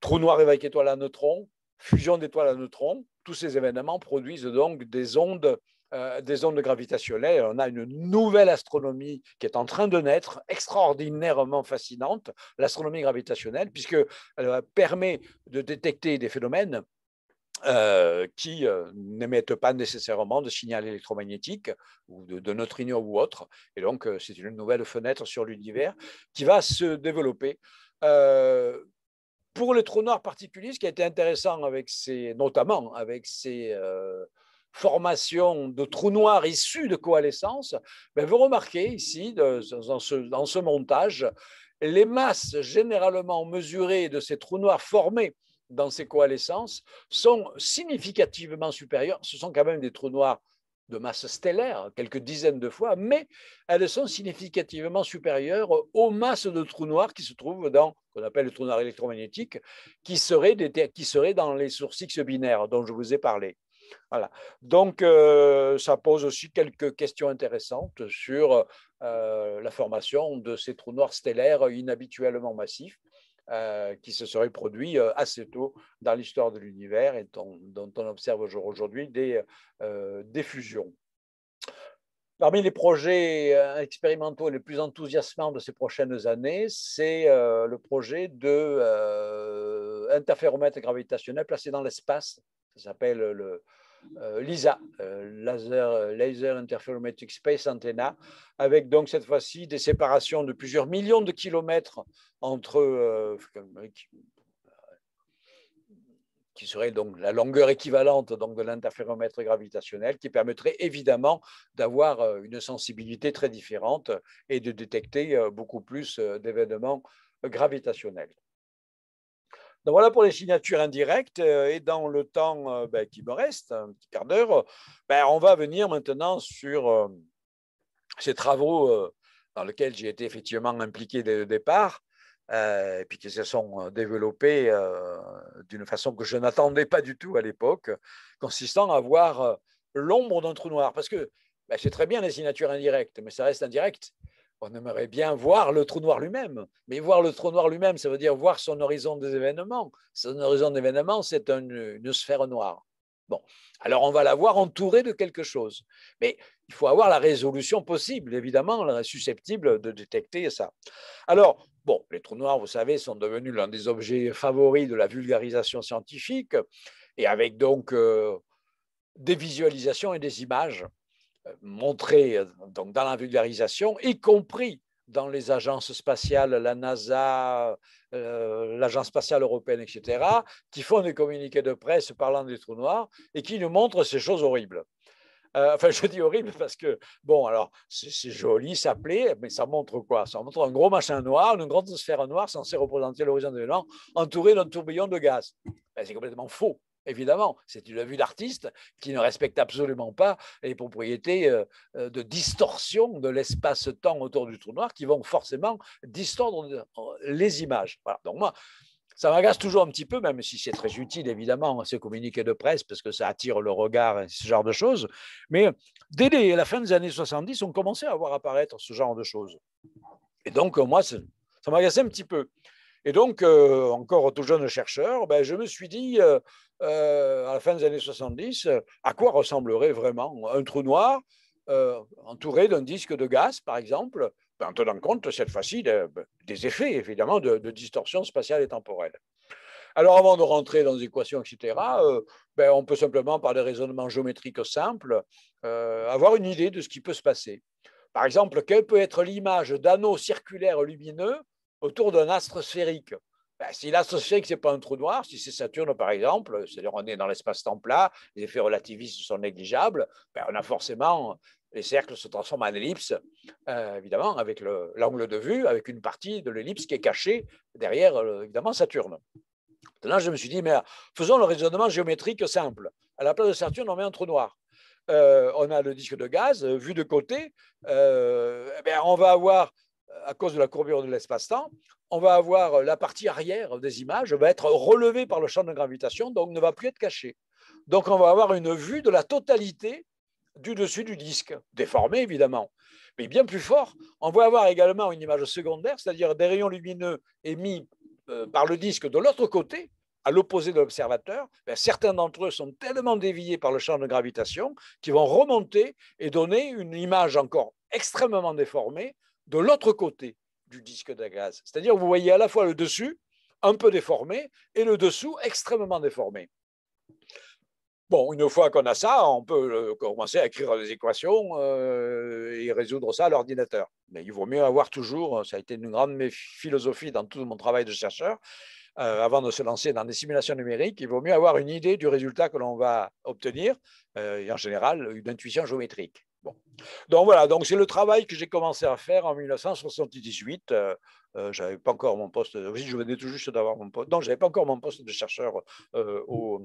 Trous noirs avec étoiles à neutrons, fusion d'étoiles à neutrons. Tous ces événements produisent donc des ondes euh, des ondes gravitationnelles. On a une nouvelle astronomie qui est en train de naître, extraordinairement fascinante, l'astronomie gravitationnelle, puisqu'elle elle euh, permet de détecter des phénomènes euh, qui n'émettent pas nécessairement de signal électromagnétique ou de, de neutrinos ou autre. Et donc, c'est une nouvelle fenêtre sur l'univers qui va se développer. pour les trous noirs particuliers, ce qui a été intéressant avec ces, notamment avec ces formation de trous noirs issus de coalescences, ben, vous remarquez ici, dans, ce, montage, les masses généralement mesurées de ces trous noirs formés dans ces coalescences sont significativement supérieures. Ce sont quand même des trous noirs de masse stellaire, quelques dizaines de fois, mais elles sont significativement supérieures aux masses de trous noirs qui se trouvent dans qu'on appelle le trous noir électromagnétique, qui seraient, dans les sources binaires dont je vous ai parlé. Voilà. Donc, euh, ça pose aussi quelques questions intéressantes sur euh, la formation de ces trous noirs stellaires inhabituellement massifs. Euh, qui se seraient produits assez tôt dans l'histoire de l'univers et dont, on observe aujourd'hui des, fusions. Parmi les projets expérimentaux les plus enthousiasmants de ces prochaines années, c'est le projet de interféromètre gravitationnel placé dans l'espace. Ça s'appelle le, euh, LISA, euh, Laser, Interferometric Space Antenna, avec donc cette fois-ci des séparations de plusieurs millions de kilomètres entre, euh, qui, serait donc la longueur équivalente de l'interféromètre gravitationnel, qui permettrait évidemment d'avoir une sensibilité très différente et de détecter beaucoup plus d'événements gravitationnels. Donc voilà pour les signatures indirectes. Euh, et dans le temps euh, ben, qui me reste, un petit quart d'heure, euh, ben, on va venir maintenant sur ces travaux dans lesquels j'ai été effectivement impliqué dès le départ. et puis qui se sont développés d'une façon que je n'attendais pas du tout à l'époque, consistant à voir l'ombre d'un trou noir. Parce que ben, c'est très bien les signatures indirectes, mais ça reste indirect on aimerait bien voir le trou noir lui-même. Mais voir le trou noir lui-même, ça veut dire voir son horizon des événements. Son horizon événements, c'est une, sphère noire. Bon, alors on va la voir entourée de quelque chose. Mais il faut avoir la résolution possible, évidemment, susceptible de détecter ça. Alors, bon, les trous noirs, vous savez, sont devenus l'un des objets favoris de la vulgarisation scientifique, et avec donc euh, des visualisations et des images. Euh, montré euh, donc, dans la vulgarisation, y compris dans les agences spatiales, la NASA, euh, l'Agence spatiale européenne, etc., qui font des communiqués de presse parlant des trous noirs et qui nous montrent ces choses horribles. enfin, je dis horrible parce que, bon, alors, c'est joli, ça plaît, mais ça montre quoi Ça montre un gros machin noir, une grande sphère noire censée représenter l'horizon de l'élan, entourée d'un tourbillon de gaz. Ben, c'est complètement faux. Évidemment, c'est une vue d'artiste qui ne respecte absolument pas les propriétés euh, euh, de distorsion de l'espace-temps autour du trou noir qui vont forcément distordre euh, les images. Donc moi, ça m'agace toujours un petit peu, même si c'est très utile, évidemment, hein, ce communiqué de presse, parce que ça attire le regard et ce genre de choses. Mais dès la fin des années 70, on commençait à voir apparaître ce genre de choses. Et donc, moi, ça m'agace un petit peu. Et donc, euh, encore tout jeune chercheur, ben, je me suis dit, euh, euh, à la fin des années 70, à quoi ressemblerait vraiment un trou noir entouré d'un disque de gaz, par exemple, ben, en tenant compte cette fois-ci ben, des effets, évidemment, de, distorsion spatiale et temporelle. Alors, avant de rentrer dans les équations, etc., on peut simplement, par des raisonnements géométriques simples, avoir une idée de ce qui peut se passer. Par exemple, quelle peut être l'image d'anneaux circulaires lumineux autour d'un astre sphérique. Ben, si l'astre sphérique, ce n'est pas un trou noir, si c'est Saturne par exemple, c'est-à-dire on est dans l'espace-temps plat, les effets relativistes sont négligeables, ben, on a forcément, les cercles se transforment en ellipse, euh, évidemment, avec l'angle de vue, avec une partie de l'ellipse qui est cachée derrière, euh, évidemment, Saturne. Maintenant, je me suis dit, mais faisons le raisonnement géométrique simple. À la place de Saturne, on met un trou noir. Euh, on a le disque de gaz, vu de côté, eh ben, on va avoir à cause de la courbure de l'espace-temps, on va avoir euh, la partie arrière des images va être relevée par le champ de gravitation, donc ne va plus être cachée. Donc on va avoir une vue de la totalité du dessus du disque, déformé évidemment. Mais bien plus fort, on va avoir également une image secondaire, c'est-à-dire des rayons lumineux émis euh, par le disque de l'autre côté, à l'opposé de l'observateur, ben, certains d'entre eux sont tellement déviés par le champ de gravitation qu'ils vont remonter et donner une image encore extrêmement déformée de l'autre côté du disque de gaz. C'est-à-dire vous voyez à la fois le dessus un peu déformé et le dessous extrêmement déformé. Bon, une fois qu'on a ça, on peut euh, commencer à écrire des équations euh, et résoudre ça à l'ordinateur. Mais il vaut mieux avoir toujours, ça a été une grande philosophie dans tout mon travail de chercheur, euh, avant de se lancer dans des simulations numériques, il vaut mieux avoir une idée du résultat que l'on va obtenir, et en général une intuition géométrique. Donc voilà, donc c'est le travail que j'ai commencé à faire en 1978. Euh, euh, j'avais pas encore mon poste. je venais tout juste d'avoir mon poste. j'avais pas encore mon poste de chercheur euh, au,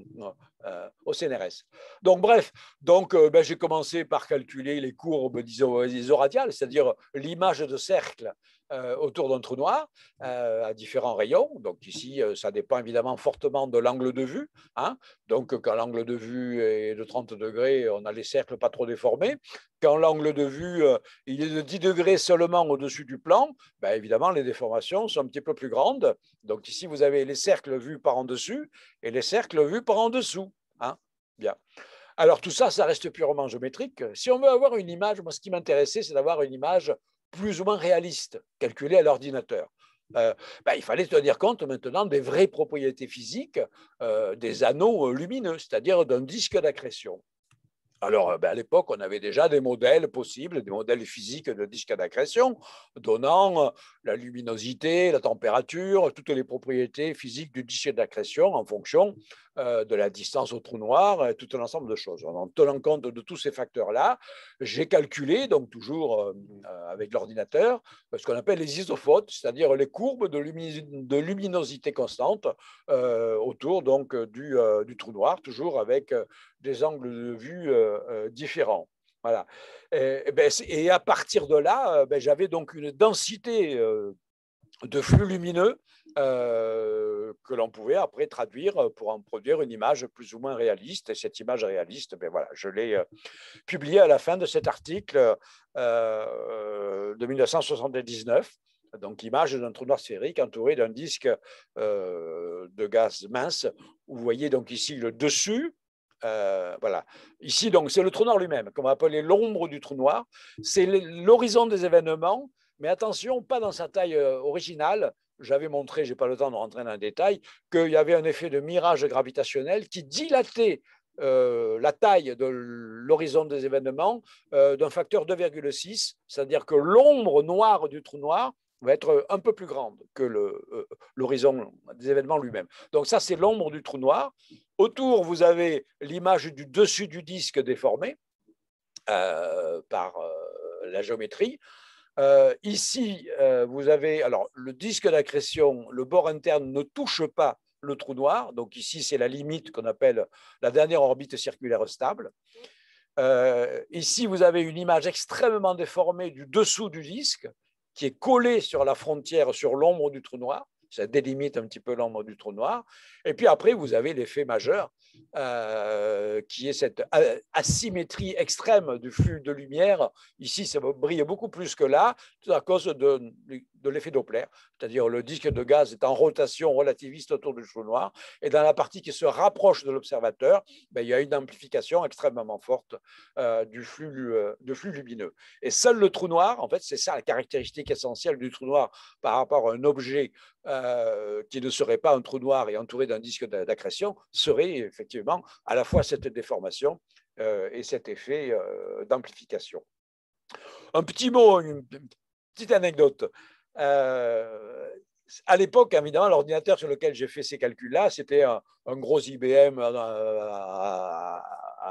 CNRS. Donc bref, donc ben, j'ai commencé par calculer les courbes, isoradiales, c'est-à-dire l'image de cercle euh, autour d'un trou noir euh, à différents rayons. Donc ici, euh, ça dépend évidemment fortement de l'angle de vue. Hein. Donc quand l'angle de vue est de 30 degrés, on a les cercles pas trop déformés. Quand l'angle de vue il est de 10 degrés seulement au-dessus du plan, ben, évidemment les déformations sont un petit peu plus grandes. Donc ici, vous avez les cercles vus par en dessus et les cercles vus par en dessous. Hein. Bien. Alors tout ça, ça reste purement géométrique. Si on veut avoir une image, moi ce qui m'intéressait, c'est d'avoir une image plus ou moins réaliste, calculé à l'ordinateur. Euh, bah, il fallait tenir compte maintenant des vraies propriétés physiques euh, des anneaux euh, lumineux, c'est-à-dire d'un disque d'accrétion. Alors, bah, à l'époque, on avait déjà des modèles possibles, des modèles physiques de disques d'accrétion, donnant la luminosité, la température, toutes les propriétés physiques du disque d'accrétion en fonction euh, de la distance au trou noir, euh, tout un ensemble de choses. En tenant compte de tous ces facteurs-là, j'ai calculé, donc toujours euh, avec l'ordinateur, ce qu'on appelle les isophotes, c'est-à-dire les courbes de, luminosité constante autour donc, du, trou noir, toujours avec des angles de vue différents. Ben, et, à partir de là, ben, j'avais donc une densité de flux lumineux euh, que l'on pouvait après traduire pour en produire une image plus ou moins réaliste. Et cette image réaliste, ben voilà, je l'ai euh, publiée à la fin de cet article euh, de 1979. Donc, image d'un trou noir sphérique entouré d'un disque de gaz mince. Vous voyez donc ici le dessus, voilà. Ici, donc, c'est le trou noir lui-même, qu'on va appeler l'ombre du trou noir. C'est l'horizon des événements, mais attention, pas dans sa taille originale, j'avais montré, je n'ai pas le temps de rentrer dans le détail, qu'il y avait un effet de mirage gravitationnel qui dilatait euh, la taille de l'horizon des événements euh, d'un facteur 2,6, c'est-à-dire que l'ombre noire du trou noir va être un peu plus grande que euh, l'horizon des événements lui-même. Donc ça, c'est l'ombre du trou noir. Autour, vous avez l'image du dessus du disque déformé par la géométrie. Euh, ici, euh, vous avez alors le disque d'accrétion, le bord interne ne touche pas le trou noir. Donc ici, c'est la limite qu'on appelle la dernière orbite circulaire stable. Euh, ici, vous avez une image extrêmement déformée du dessous du disque qui est collée sur la frontière, sur l'ombre du trou noir. Ça délimite un petit peu l'ombre du trou noir. Et puis après, vous avez l'effet majeur, euh, qui est cette euh, asymétrie extrême du flux de lumière. Ici, ça brille beaucoup plus que là, tout à cause de de l'effet Doppler, c'est-à-dire le disque de gaz est en rotation relativiste autour du trou noir, et dans la partie qui se rapproche de l'observateur, ben, il y a une amplification extrêmement forte euh, du, euh, flux, lumineux. Et seul le trou noir, en fait, c'est ça la caractéristique essentielle du trou noir par rapport à un objet euh, qui ne serait pas un trou noir et entouré d'un disque d'accrétion, serait effectivement à la fois cette déformation et cet effet d'amplification. Un petit mot, une petite anecdote. Euh, à l'époque, évidemment, l'ordinateur sur lequel j'ai fait ces calculs-là, c'était un, gros IBM à, euh, euh,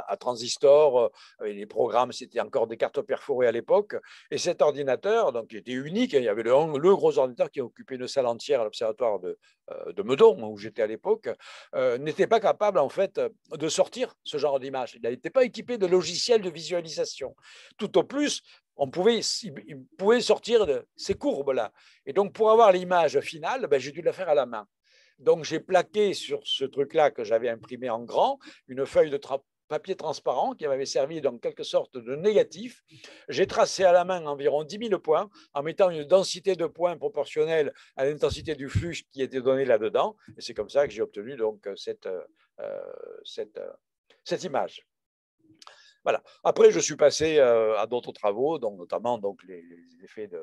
à, transistor, euh, les programmes, c'était encore des cartes perforées à l'époque. Et cet ordinateur, donc, qui était unique, hein, il y avait le, gros ordinateur qui occupait une salle entière à l'observatoire de, euh, Meudon, où j'étais à l'époque, euh, n'était pas capable, en fait, de sortir ce genre d'image. Il n'était pas équipé de logiciels de visualisation. Tout au plus, on pouvait, il pouvait sortir ces courbes-là. Et donc, pour avoir l'image finale, ben, j'ai dû la faire à la main. Donc, j'ai plaqué sur ce truc-là que j'avais imprimé en grand une feuille de, papier transparent qui m'avait servi dans quelque sorte de négatif. J'ai tracé à la main environ 10 000 points en mettant une densité de points proportionnelle à l'intensité du flux qui était donné là-dedans. Et c'est comme ça que j'ai obtenu donc euh, euh, euh, cette, image. Voilà. Après, je suis passé à d'autres travaux, donc notamment donc, les, effets de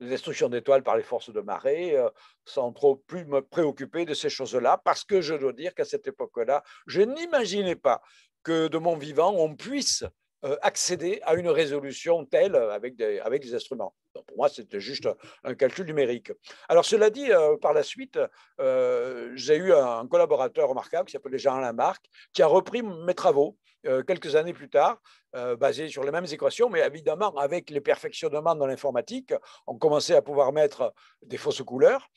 les destruction d'étoiles par les forces de marée, euh, sans trop plus me préoccuper de ces choses-là, parce que je dois dire qu'à cette époque-là, je n'imaginais pas que de mon vivant, on puisse euh, accéder à une résolution telle avec avec des instruments pour moi, c'était juste un calcul numérique. Alors cela dit, euh, par la suite, euh, j'ai eu un collaborateur remarquable qui s'appelait Jean Lamarck, qui a repris mes travaux euh, quelques années plus tard, basés sur les mêmes équations, mais évidemment avec les perfectionnements dans l'informatique, on commençait à pouvoir mettre des fausses couleurs.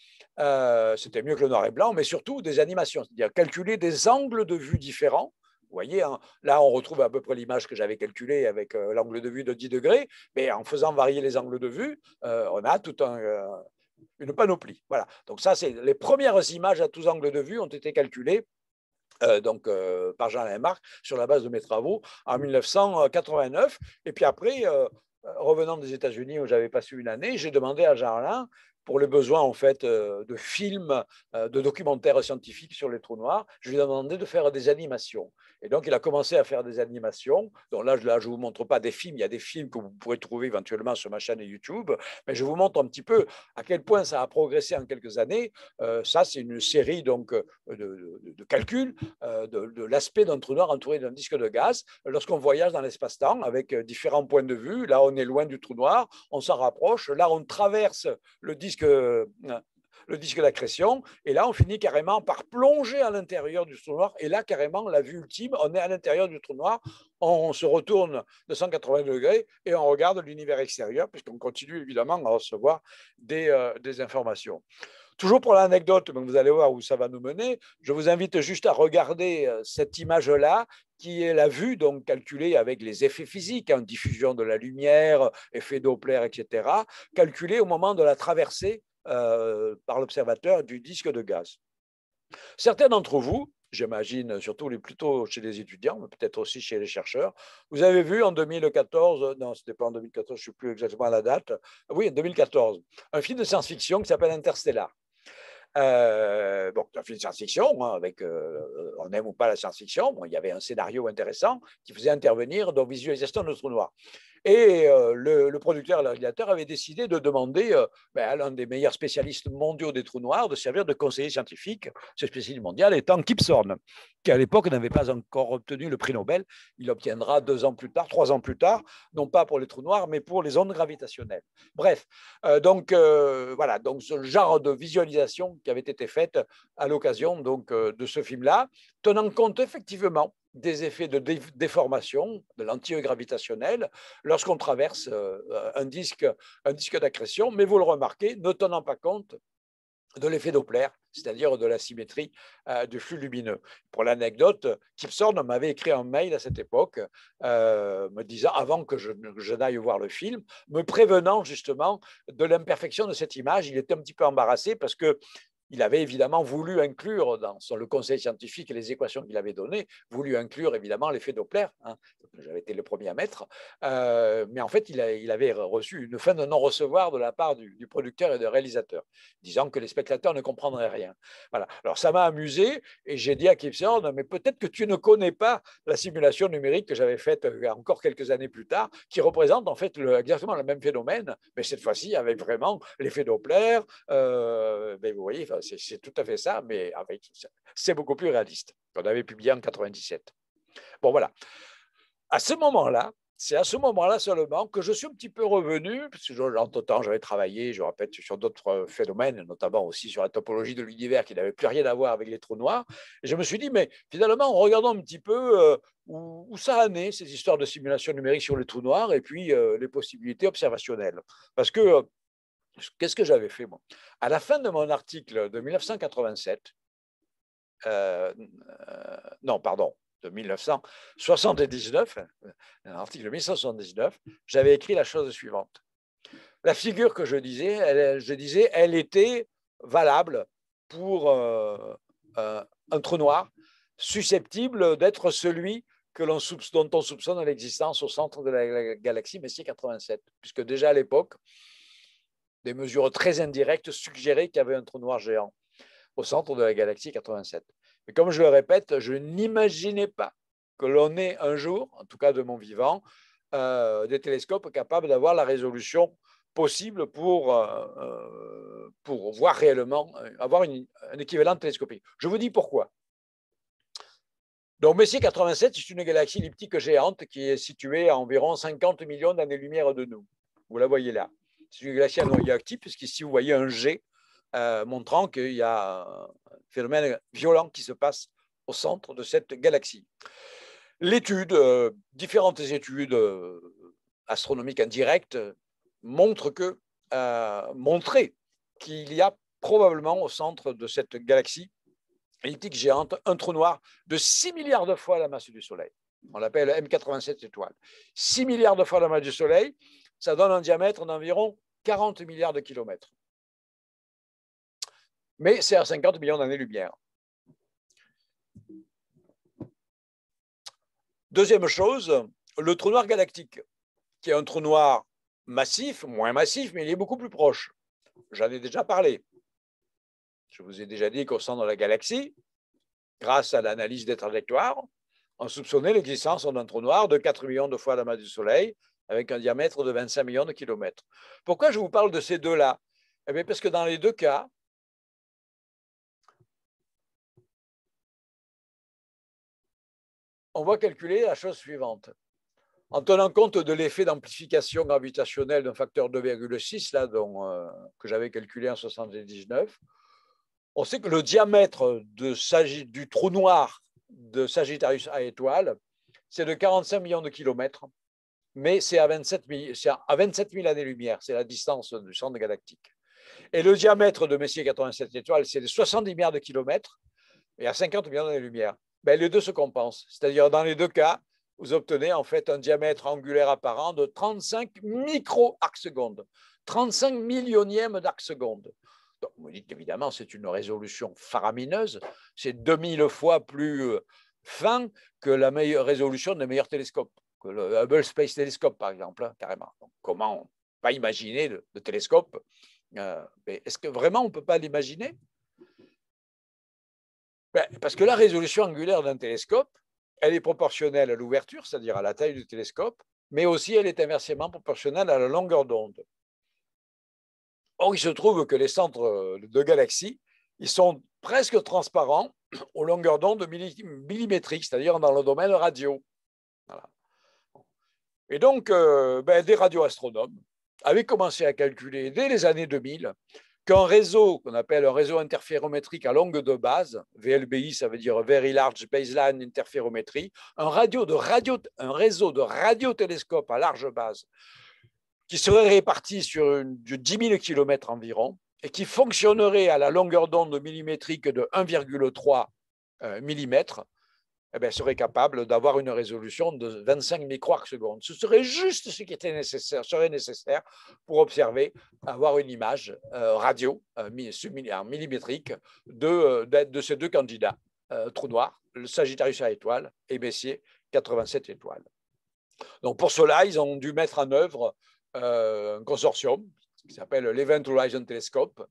c'était mieux que le noir et blanc, mais surtout des animations, c'est-à-dire calculer des angles de vue différents vous voyez, hein. là, on retrouve à peu près l'image que j'avais calculée avec euh, l'angle de vue de 10 degrés, mais en faisant varier les angles de vue, euh, on a tout euh, une panoplie. Voilà. Donc ça, c'est les premières images à tous angles de vue ont été calculées donc par Jean Marc sur la base de mes travaux en 1989. Et puis après, revenant des États-Unis où j'avais passé une année, j'ai demandé à Jean Alain pour le besoin en fait euh, de films, euh, de documentaires scientifiques sur les trous noirs, je lui ai demandé de faire des animations. Et donc il a commencé à faire des animations. Donc là, je ne vous montre pas des films, il y a des films que vous pourrez trouver éventuellement sur ma chaîne YouTube, mais je vous montre un petit peu à quel point ça a progressé en quelques années. Euh, ça, c'est une série donc de, calculs de l'aspect d'un trou noir entouré d'un disque de gaz lorsqu'on voyage dans l'espace-temps avec différents points de vue. Là, on est loin du trou noir, on s'en rapproche. Là, on traverse le disque euh, le disque d'accrétion. Et là, on finit carrément par plonger à l'intérieur du trou noir. Et là, carrément, la vue ultime, on est à l'intérieur du trou noir, on se retourne de 180 degrés et on regarde l'univers extérieur, puisqu'on continue évidemment à recevoir des, euh, des informations. Toujours pour l'anecdote, vous allez voir où ça va nous mener, je vous invite juste à regarder euh, cette image-là qui est la vue, donc calculée avec les effets physiques, hein, diffusion de la lumière, effet Doppler, etc., calculée au moment de la traversée euh, par l'observateur du disque de gaz. Certains d'entre vous, j'imagine surtout les, plutôt chez les étudiants, mais peut-être aussi chez les chercheurs. Vous avez vu en 2014, non, c'était pas en 2014, je ne sais plus exactement la date, oui, en 2014, un film de science-fiction qui s'appelle Interstellar. Euh, bon, un film une science-fiction, hein, avec euh, On aime ou pas la science-fiction. Bon, il y avait un scénario intéressant qui faisait intervenir dans Visualisation de trou noir. Et euh, le, producteur et le avaient décidé de demander euh, ben, à l'un des meilleurs spécialistes mondiaux des trous noirs de servir de conseiller scientifique, ce spécialiste mondial étant Thorne, qui à l'époque n'avait pas encore obtenu le prix Nobel. Il l'obtiendra deux ans plus tard, trois ans plus tard, non pas pour les trous noirs, mais pour les ondes gravitationnelles. Bref, euh, donc voilà, donc ce genre de visualisation qui avait été faite à l'occasion donc de ce film-là, tenant compte effectivement des effets de déformation, de l'anti-gravitationnel lorsqu'on traverse euh, un disque, un d'accrétion, mais vous le remarquez, ne tenant pas compte de l'effet Doppler, c'est-à-dire de la symétrie euh, du flux lumineux. Pour l'anecdote, Kipson m'avait écrit un mail à cette époque, euh, me disant, avant que je n'aille voir le film, me prévenant justement de l'imperfection de cette image. Il était un petit peu embarrassé parce que il avait évidemment voulu inclure dans le conseil scientifique les équations qu'il avait données, voulu inclure évidemment l'effet Doppler. Hein. J'avais été le premier à mettre. Euh, mais en fait, il, avait reçu une fin de non-recevoir de la part du, producteur et du réalisateur, disant que les spectateurs ne comprendraient rien. Voilà. Alors, ça m'a amusé et j'ai dit à Thorne, mais peut-être que tu ne connais pas la simulation numérique que j'avais faite euh, encore quelques années plus tard, qui représente en fait exactement le même phénomène, mais cette fois-ci avec vraiment l'effet Doppler. Euh, ben, vous voyez, c'est tout à fait ça, mais c'est beaucoup plus réaliste, qu'on avait publié en 97. Bon, voilà. À ce moment-là, c'est à ce moment-là seulement que je suis un petit peu revenu, parce que entre-temps, j'avais travaillé, je répète, sur d'autres phénomènes, notamment aussi sur la topologie de l'univers qui n'avait plus rien à voir avec les trous noirs. je me suis dit, mais finalement, en regardant un petit peu euh, où, ça a ces histoires de simulation numérique sur les trous noirs, et puis euh, les possibilités observationnelles. Parce que euh, qu'est-ce que j'avais fait bon À la fin de mon article de 1987, euh, euh, non, pardon, de 1979, euh, de 1979, j'avais écrit la chose suivante. La figure que je disais, elle, je disais, elle était valable pour un trou noir susceptible d'être celui que l'on dont on soupçonne l'existence au centre de la galaxie Messier 87, puisque déjà à l'époque, des mesures très indirectes suggéraient qu'il y avait un trou noir géant au centre de la galaxie 87. Mais comme je le répète, je n'imaginais pas que l'on ait un jour, en tout cas de mon vivant, euh, des télescopes capables d'avoir la résolution possible pour, euh, euh, pour voir réellement, avoir une, un équivalent télescopique. Je vous dis pourquoi. Donc Messier 87, c'est une galaxie elliptique géante qui est située à environ 50 millions d'années-lumière de nous. Vous la voyez là. C'est une glaciale non radioactive, puisqu'ici, vous voyez un jet euh, montrant qu'il y a un phénomène violent qui se passe au centre de cette galaxie. L'étude, euh, différentes études euh, astronomiques indirectes montrent que, qu'il y a probablement au centre de cette galaxie elliptique géante un trou noir de 6 milliards de fois la masse du Soleil. On l'appelle M87 étoile. 6 milliards de fois la masse du Soleil, ça donne un diamètre d'environ 40 milliards de kilomètres. Mais c'est à 50 millions d'années-lumière. Deuxième chose, le trou noir galactique, qui est un trou noir massif, moins massif, mais il est beaucoup plus proche. J'en ai déjà parlé. Je vous ai déjà dit qu'au centre de la galaxie, grâce à l'analyse des trajectoires, on soupçonnait l'existence d'un trou noir de 4 millions de fois la masse du Soleil, avec un diamètre de 25 millions de kilomètres. Pourquoi je vous parle de ces deux-là eh Parce que dans les deux cas, on va calculer la chose suivante. En tenant compte de l'effet d'amplification gravitationnelle d'un facteur 2,6, là, euh, que j'avais calculé en 1979, on sait que le diamètre du trou noir de Sagittarius A étoile, c'est de 45 millions de kilomètres mais c'est à 27 000, à années-lumière, c'est la distance du centre galactique. Et le diamètre de Messier 87 étoiles, c'est de 70 milliards de kilomètres et à 50 millions d'années-lumière. Ben, les deux se compensent. C'est-à-dire, dans les deux cas, vous obtenez en fait un diamètre angulaire apparent de 35 micro-arcs secondes, 35 millionièmes d'arcs secondes. Donc, vous dites évidemment, c'est une résolution faramineuse, c'est 2000 fois plus euh, fin que la meilleure résolution des meilleurs télescopes le Hubble Space Telescope, par exemple, hein, carrément. comment on pas imaginer le, télescope euh, Est-ce que vraiment on ne peut pas l'imaginer ben, Parce que la résolution angulaire d'un télescope, elle est proportionnelle à l'ouverture, c'est-à-dire à la taille du télescope, mais aussi elle est inversement proportionnelle à la longueur d'onde. Or, il se trouve que les centres euh, de galaxies, ils sont presque transparents aux longueurs d'onde millimétriques, c'est-à-dire dans le domaine radio. Et donc, euh, ben, des radioastronomes avaient commencé à calculer dès les années 2000 qu'un réseau qu'on appelle un réseau interférométrique à longue de base, VLBI, ça veut dire Very Large Baseline Interférométrie, un, réseau de radiotélescopes à large base qui serait réparti sur 10 000 km environ et qui fonctionnerait à la longueur d'onde millimétrique de 1,3 euh, mm, eh bien, serait capable d'avoir une résolution de 25 microarcs secondes. Ce serait juste ce qui était nécessaire, serait nécessaire pour observer, avoir une image euh, radio euh, millimétrique euh, de, ces deux candidats, trou noir, le Sagittarius à étoile et Messier 87 étoiles. Donc pour cela, ils ont dû mettre en œuvre un consortium qui s'appelle l'Event Horizon Telescope,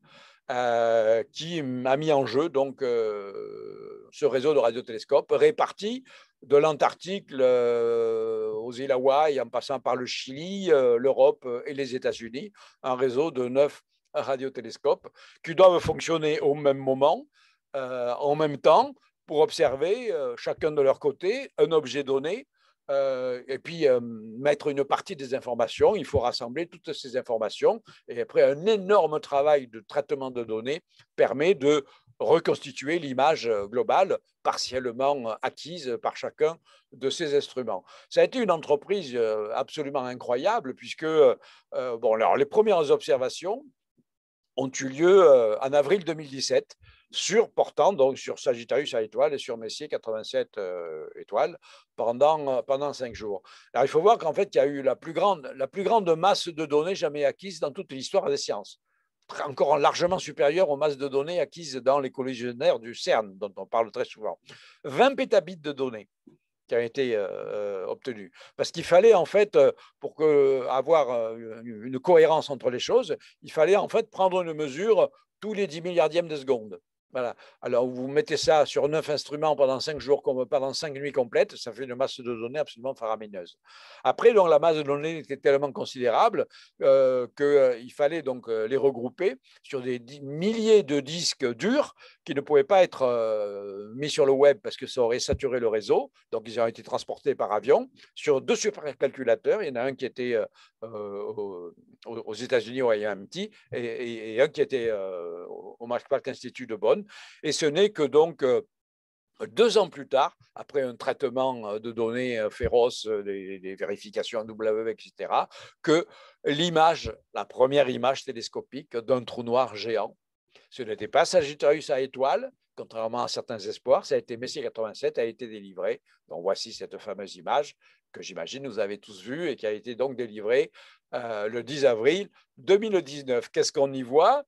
euh, qui a mis en jeu donc euh, ce réseau de radiotélescopes répartis de l'Antarctique aux îles Hawaï, en passant par le Chili, euh, l'Europe et les États-Unis, un réseau de neuf radiotélescopes qui doivent fonctionner au même moment, en même temps, pour observer chacun de leur côté un objet donné euh, et puis euh, mettre une partie des informations. Il faut rassembler toutes ces informations. Et après, un énorme travail de traitement de données permet de reconstituer l'image euh, globale partiellement acquise par chacun de ces instruments. Ça a été une entreprise absolument incroyable puisque les premières observations ont eu lieu en avril 2017 sur portant donc sur Sagittarius à étoile et sur Messier 87 euh, étoiles pendant, euh, pendant cinq jours. Alors il faut voir qu'en fait, il y a eu la plus, grande, la plus grande masse de données jamais acquise dans toute l'histoire des sciences encore largement supérieure aux masses de données acquises dans les collisionnaires du CERN, dont on parle très souvent. 20 pétabits de données qui ont été euh, obtenus. Parce qu'il fallait, en fait, pour que, avoir une cohérence entre les choses, il fallait, en fait, prendre une mesure tous les 10 milliardièmes de seconde. Alors, vous mettez ça sur neuf instruments pendant cinq jours, pendant cinq nuits complètes, ça fait une masse de données absolument faramineuse. Après, donc, la masse de données était tellement considérable euh, qu'il euh, fallait donc euh, les regrouper sur des milliers de disques durs qui ne pouvaient pas être euh, mis sur le web parce que ça aurait saturé le réseau. Donc, ils ont été transportés par avion sur deux supercalculateurs. Il y en a un qui était euh, euh, aux, États-Unis au IMT et, un qui était au Max Park Institute de Bonn. Et ce n'est que donc deux ans plus tard, après un traitement de données féroce, des, vérifications vérifications W, etc., que l'image, la première image télescopique d'un trou noir géant ce n'était pas Sagittarius à étoile, contrairement à certains espoirs. Ça a été Messier 87, a été délivré. Donc voici cette fameuse image que j'imagine vous avez tous vue et qui a été donc délivrée euh, le 10 avril 2019. Qu'est-ce qu'on y voit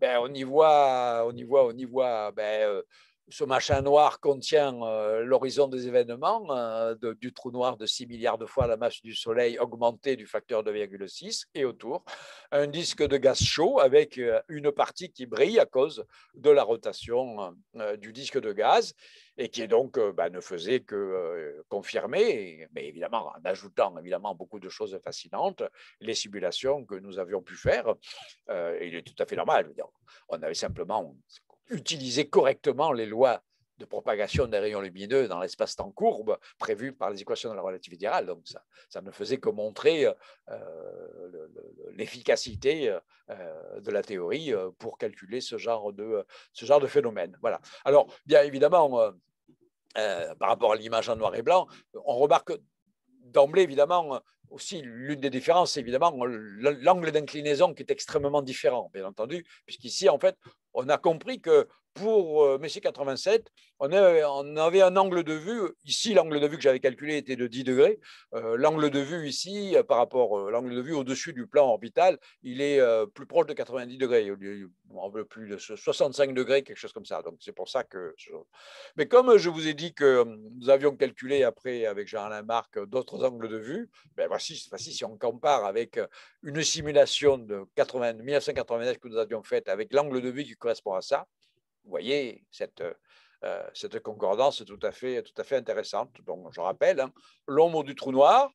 ben, on y voit, on y voit, on y voit ben, euh, ce machin noir contient euh, l'horizon des événements euh, du trou noir de 6 milliards de fois la masse du Soleil augmentée du facteur 2,6 et autour un disque de gaz chaud avec euh, une partie qui brille à cause de la rotation du disque de gaz et qui donc bah, ne faisait que confirmer, mais évidemment en ajoutant évidemment beaucoup de choses fascinantes, les simulations que nous avions pu faire. il est tout à fait normal. On avait simplement utiliser correctement les lois de propagation des rayons lumineux dans l'espace-temps courbe prévues par les équations de la relativité générale. Donc ça, ça ne faisait que montrer euh, l'efficacité euh, de la théorie euh, pour calculer ce genre de, ce genre de phénomène. Voilà. Alors, bien évidemment, par rapport à l'image en noir et blanc, on remarque d'emblée, évidemment, aussi l'une des différences, évidemment l'angle d'inclinaison qui est extrêmement différent, bien entendu, puisqu'ici, en fait, on a compris que pour euh, Messier 87, euh, on avait, un angle de vue. Euh, ici, l'angle de vue que j'avais calculé était de 10 degrés. l'angle de vue ici, par rapport à l'angle de vue au-dessus du plan orbital, il est plus proche de 90 degrés, on plus de 65 degrés, quelque chose comme ça. Donc c'est pour ça que. Mais comme je vous ai dit que nous avions calculé après avec Jean-Alain Marc d'autres angles de vue, ben voici, voici si on compare avec une simulation de 80, 1989 que nous avions faite avec l'angle de vue qui correspond à ça, vous voyez, cette, euh, euh, cette concordance est tout à fait, tout à fait intéressante. Donc, je rappelle, hein, l'ombre du trou noir,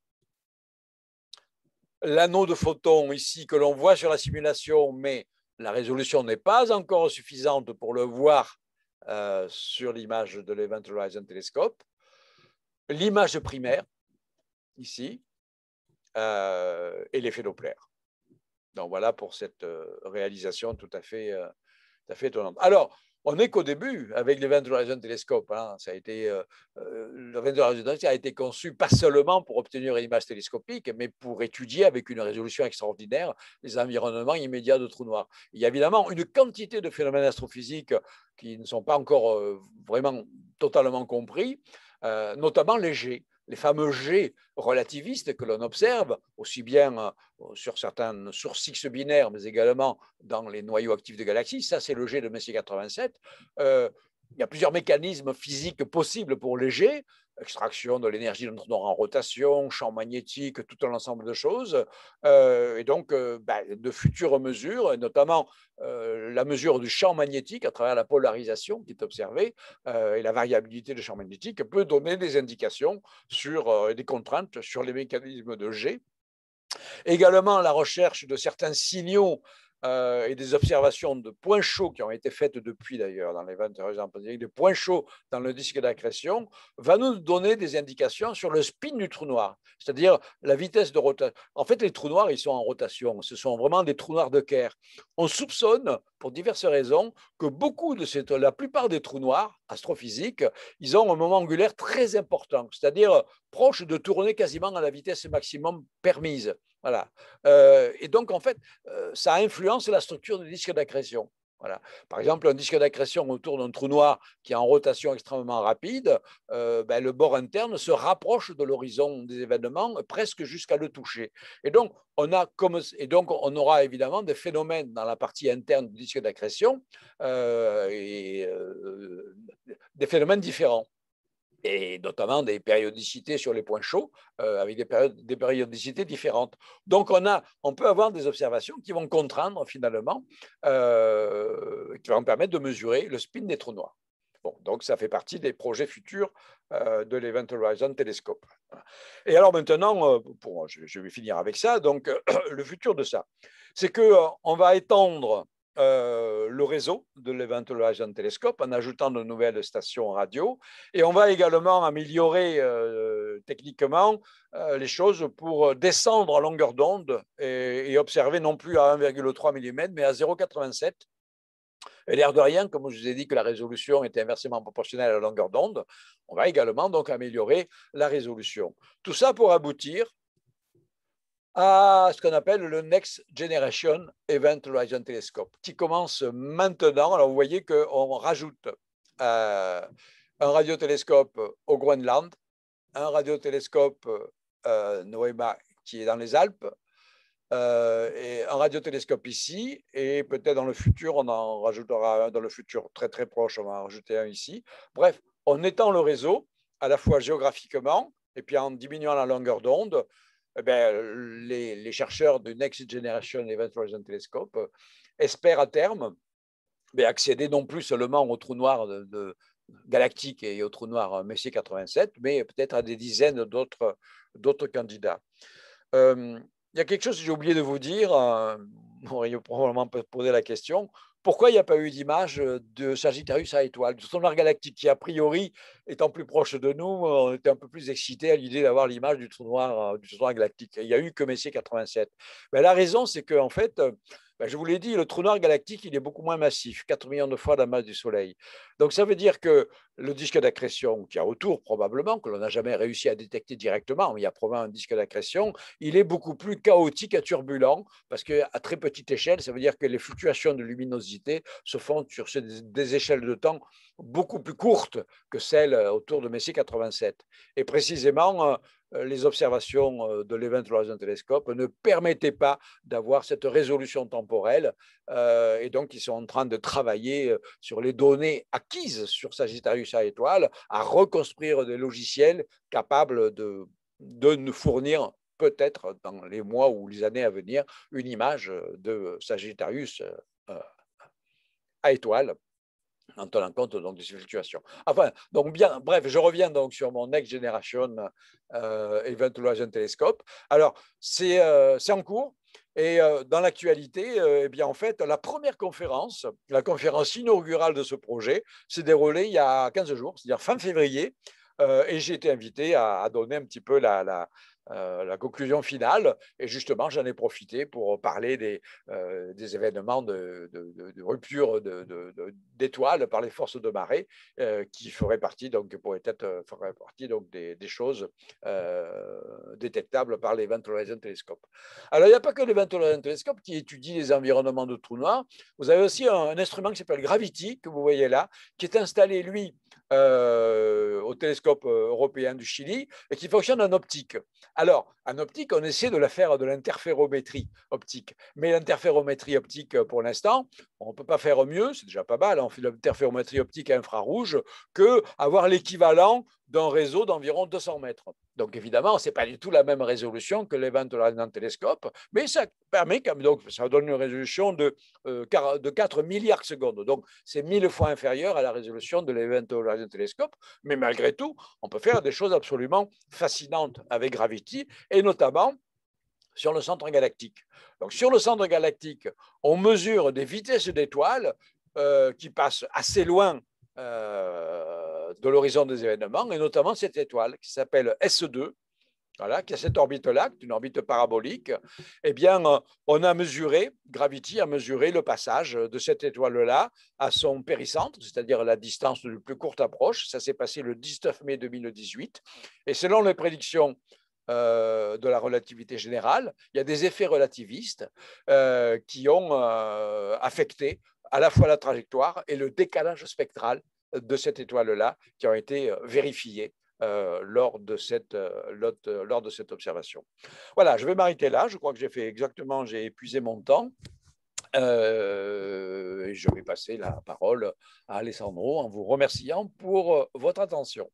l'anneau de photons ici que l'on voit sur la simulation, mais la résolution n'est pas encore suffisante pour le voir euh, sur l'image de l'Event Horizon Telescope. L'image primaire, ici, et l'effet Doppler. Donc voilà pour cette réalisation tout à fait, tout à fait étonnante. Alors, on n'est qu'au début avec le Horizon Telescope. Hein. Ça a été, euh, euh, le Horizon Telescope a été conçu pas seulement pour obtenir une image télescopique, mais pour étudier avec une résolution extraordinaire les environnements immédiats de trous noirs. Il y a évidemment une quantité de phénomènes astrophysiques qui ne sont pas encore euh, vraiment totalement compris, notamment les jets les fameux jets relativistes que l'on observe, aussi bien euh, sur certaines sources binaires, mais également dans les noyaux actifs de galaxies. Ça, c'est le jet de Messier 87. Euh, il y a plusieurs mécanismes physiques possibles pour les jets extraction de l'énergie en rotation, champ magnétique, tout un ensemble de choses. Euh, et donc, euh, ben, de futures mesures, notamment euh, la mesure du champ magnétique à travers la polarisation qui est observée et la variabilité du champ magnétique, peut donner des indications sur des contraintes sur les mécanismes de G. Également, la recherche de certains signaux euh, et des observations de points chauds qui ont été faites depuis d'ailleurs dans les 20 heures des points chauds dans le disque d'accrétion, va nous donner des indications sur le spin du trou noir, c'est-à-dire la vitesse de rotation. En fait, les trous noirs, ils sont en rotation. Ce sont vraiment des trous noirs de Kerr. On soupçonne, pour diverses raisons, que beaucoup de la plupart des trous noirs astrophysiques, ils ont un moment angulaire très important, c'est-à-dire proche de tourner quasiment à la vitesse maximum permise. Voilà. Euh, et donc, en fait, euh, ça influence la structure du disque d'accrétion. Voilà. Par exemple, un disque d'accrétion autour d'un trou noir qui est en rotation extrêmement rapide, euh, ben, le bord interne se rapproche de l'horizon des événements presque jusqu'à le toucher. Et donc, on a et donc, on aura évidemment des phénomènes dans la partie interne du disque d'accrétion des phénomènes différents et notamment des périodicités sur les points chauds, euh, avec des, périodicités différentes. Donc on, a, on peut avoir des observations qui vont contraindre finalement, euh, qui vont permettre de mesurer le spin des trous noirs. Bon, donc ça fait partie des projets futurs euh, de l'Event Horizon Telescope. Et alors maintenant, pour, je, vais finir avec ça, donc le futur de ça, c'est qu'on on va étendre euh, le réseau de l'Event Agent Telescope en ajoutant de nouvelles stations radio. Et on va également améliorer euh, techniquement euh, les choses pour descendre en longueur d'onde et, observer non plus à 1,3 mm, mais à 0,87. Et l'air de rien, comme je vous ai dit que la résolution était inversement proportionnelle à la longueur d'onde, on va également donc améliorer la résolution. Tout ça pour aboutir à ce qu'on appelle le Next Generation Event Horizon Telescope, qui commence maintenant. Alors, vous voyez qu'on rajoute euh, un radiotélescope au Groenland, un radiotélescope euh, Noema qui est dans les Alpes, euh, et un radiotélescope ici, et peut-être dans le futur, on en rajoutera un dans le futur très très proche, on va en rajouter un ici. Bref, on étend le réseau à la fois géographiquement et puis en diminuant la longueur d'onde, eh euh, les, chercheurs du Next Generation Event Horizon Telescope euh, espèrent à terme accéder non plus seulement au trou noir de, galactique et au trou noir euh, Messier 87, mais peut-être à des dizaines d'autres, candidats. il y a quelque chose que j'ai oublié de vous dire, vous auriez probablement posé la question, pourquoi il n'y a pas eu d'image de Sagittarius à étoile, de son galactique, qui a priori, étant plus proche de nous, on était un peu plus excité à l'idée d'avoir l'image du trou noir, du trou galactique. Il n'y a eu que Messier 87. Mais la raison, c'est qu'en fait, ben, je vous l'ai dit, le trou noir galactique, il est beaucoup moins massif, 4 millions de fois la masse du Soleil. Donc ça veut dire que le disque d'accrétion qui y a autour, probablement, que l'on n'a jamais réussi à détecter directement, mais il y a probablement un disque d'accrétion, il est beaucoup plus chaotique et turbulent, parce qu'à très petite échelle, ça veut dire que les fluctuations de luminosité se font sur des échelles de temps beaucoup plus courtes que celles euh, autour de Messier 87. Et précisément, euh, euh, les observations euh, de l'Event Horizon Telescope ne permettaient pas d'avoir cette résolution temporelle. Euh, et donc, ils sont en train de travailler sur les données acquises sur Sagittarius A étoile, à reconstruire des logiciels capables de, nous fournir peut-être dans les mois ou les années à venir une image de Sagittarius à étoile en tenant compte donc, de ces fluctuations. Enfin, donc bien, bref, je reviens donc sur mon Next Generation euh, Event Horizon Telescope. Alors, c'est euh, en cours. Et euh, dans l'actualité, euh, eh bien en fait, la première conférence, la conférence inaugurale de ce projet, s'est déroulée il y a 15 jours, c'est-à-dire fin février, et j'ai été invité à, donner un petit peu la, euh, la conclusion finale. Et justement, j'en ai profité pour parler des, euh, événements de, rupture d'étoiles par les forces de marée, euh, qui feraient partie, donc, pourraient être feraient partie donc, des, choses détectables par les Event Horizon Telescope. Alors, il n'y a pas que les l'Event Horizon Telescope qui étudie les environnements de trous noirs. Vous avez aussi un instrument qui s'appelle Gravity, que vous voyez là, qui est installé, lui, euh, au télescope euh, européen du Chili et qui fonctionne en optique. Alors, en optique, on essaie de la faire de l'interférométrie optique. Mais l'interférométrie optique, euh, pour l'instant, on ne peut pas faire mieux, c'est déjà pas mal, on hein. fait l'interférométrie optique infrarouge, que avoir l'équivalent d'un réseau d'environ 200 mètres. Donc évidemment, ce n'est pas du tout la même résolution que l'event d'un télescope, mais ça permet donc ça donne une résolution de, 4 euh, milliards de secondes. Donc c'est mille fois inférieur à la résolution de l'event d'un télescope, mais malgré tout, on peut faire des choses absolument fascinantes avec Gravity, et notamment sur le centre galactique. Donc sur le centre galactique, on mesure des vitesses d'étoiles euh, qui passent assez loin euh, de l'horizon des événements, et notamment cette étoile qui s'appelle S2, voilà, qui a cette orbite-là, une orbite parabolique, eh bien, euh, on a mesuré, Gravity a mesuré le passage de cette étoile-là à son péricentre, c'est-à-dire la distance de plus courte approche. Ça s'est passé le 19 mai 2018. Et selon les prédictions euh, de la relativité générale, il y a des effets relativistes qui ont affecté à la fois la trajectoire et le décalage spectral euh, de cette étoile-là qui ont été euh, vérifiés euh, lors, de cette, lors de cette observation. Voilà, je vais m'arrêter là. Je crois que j'ai fait exactement, j'ai épuisé mon temps. je vais passer la parole à Alessandro en vous remerciant pour votre attention.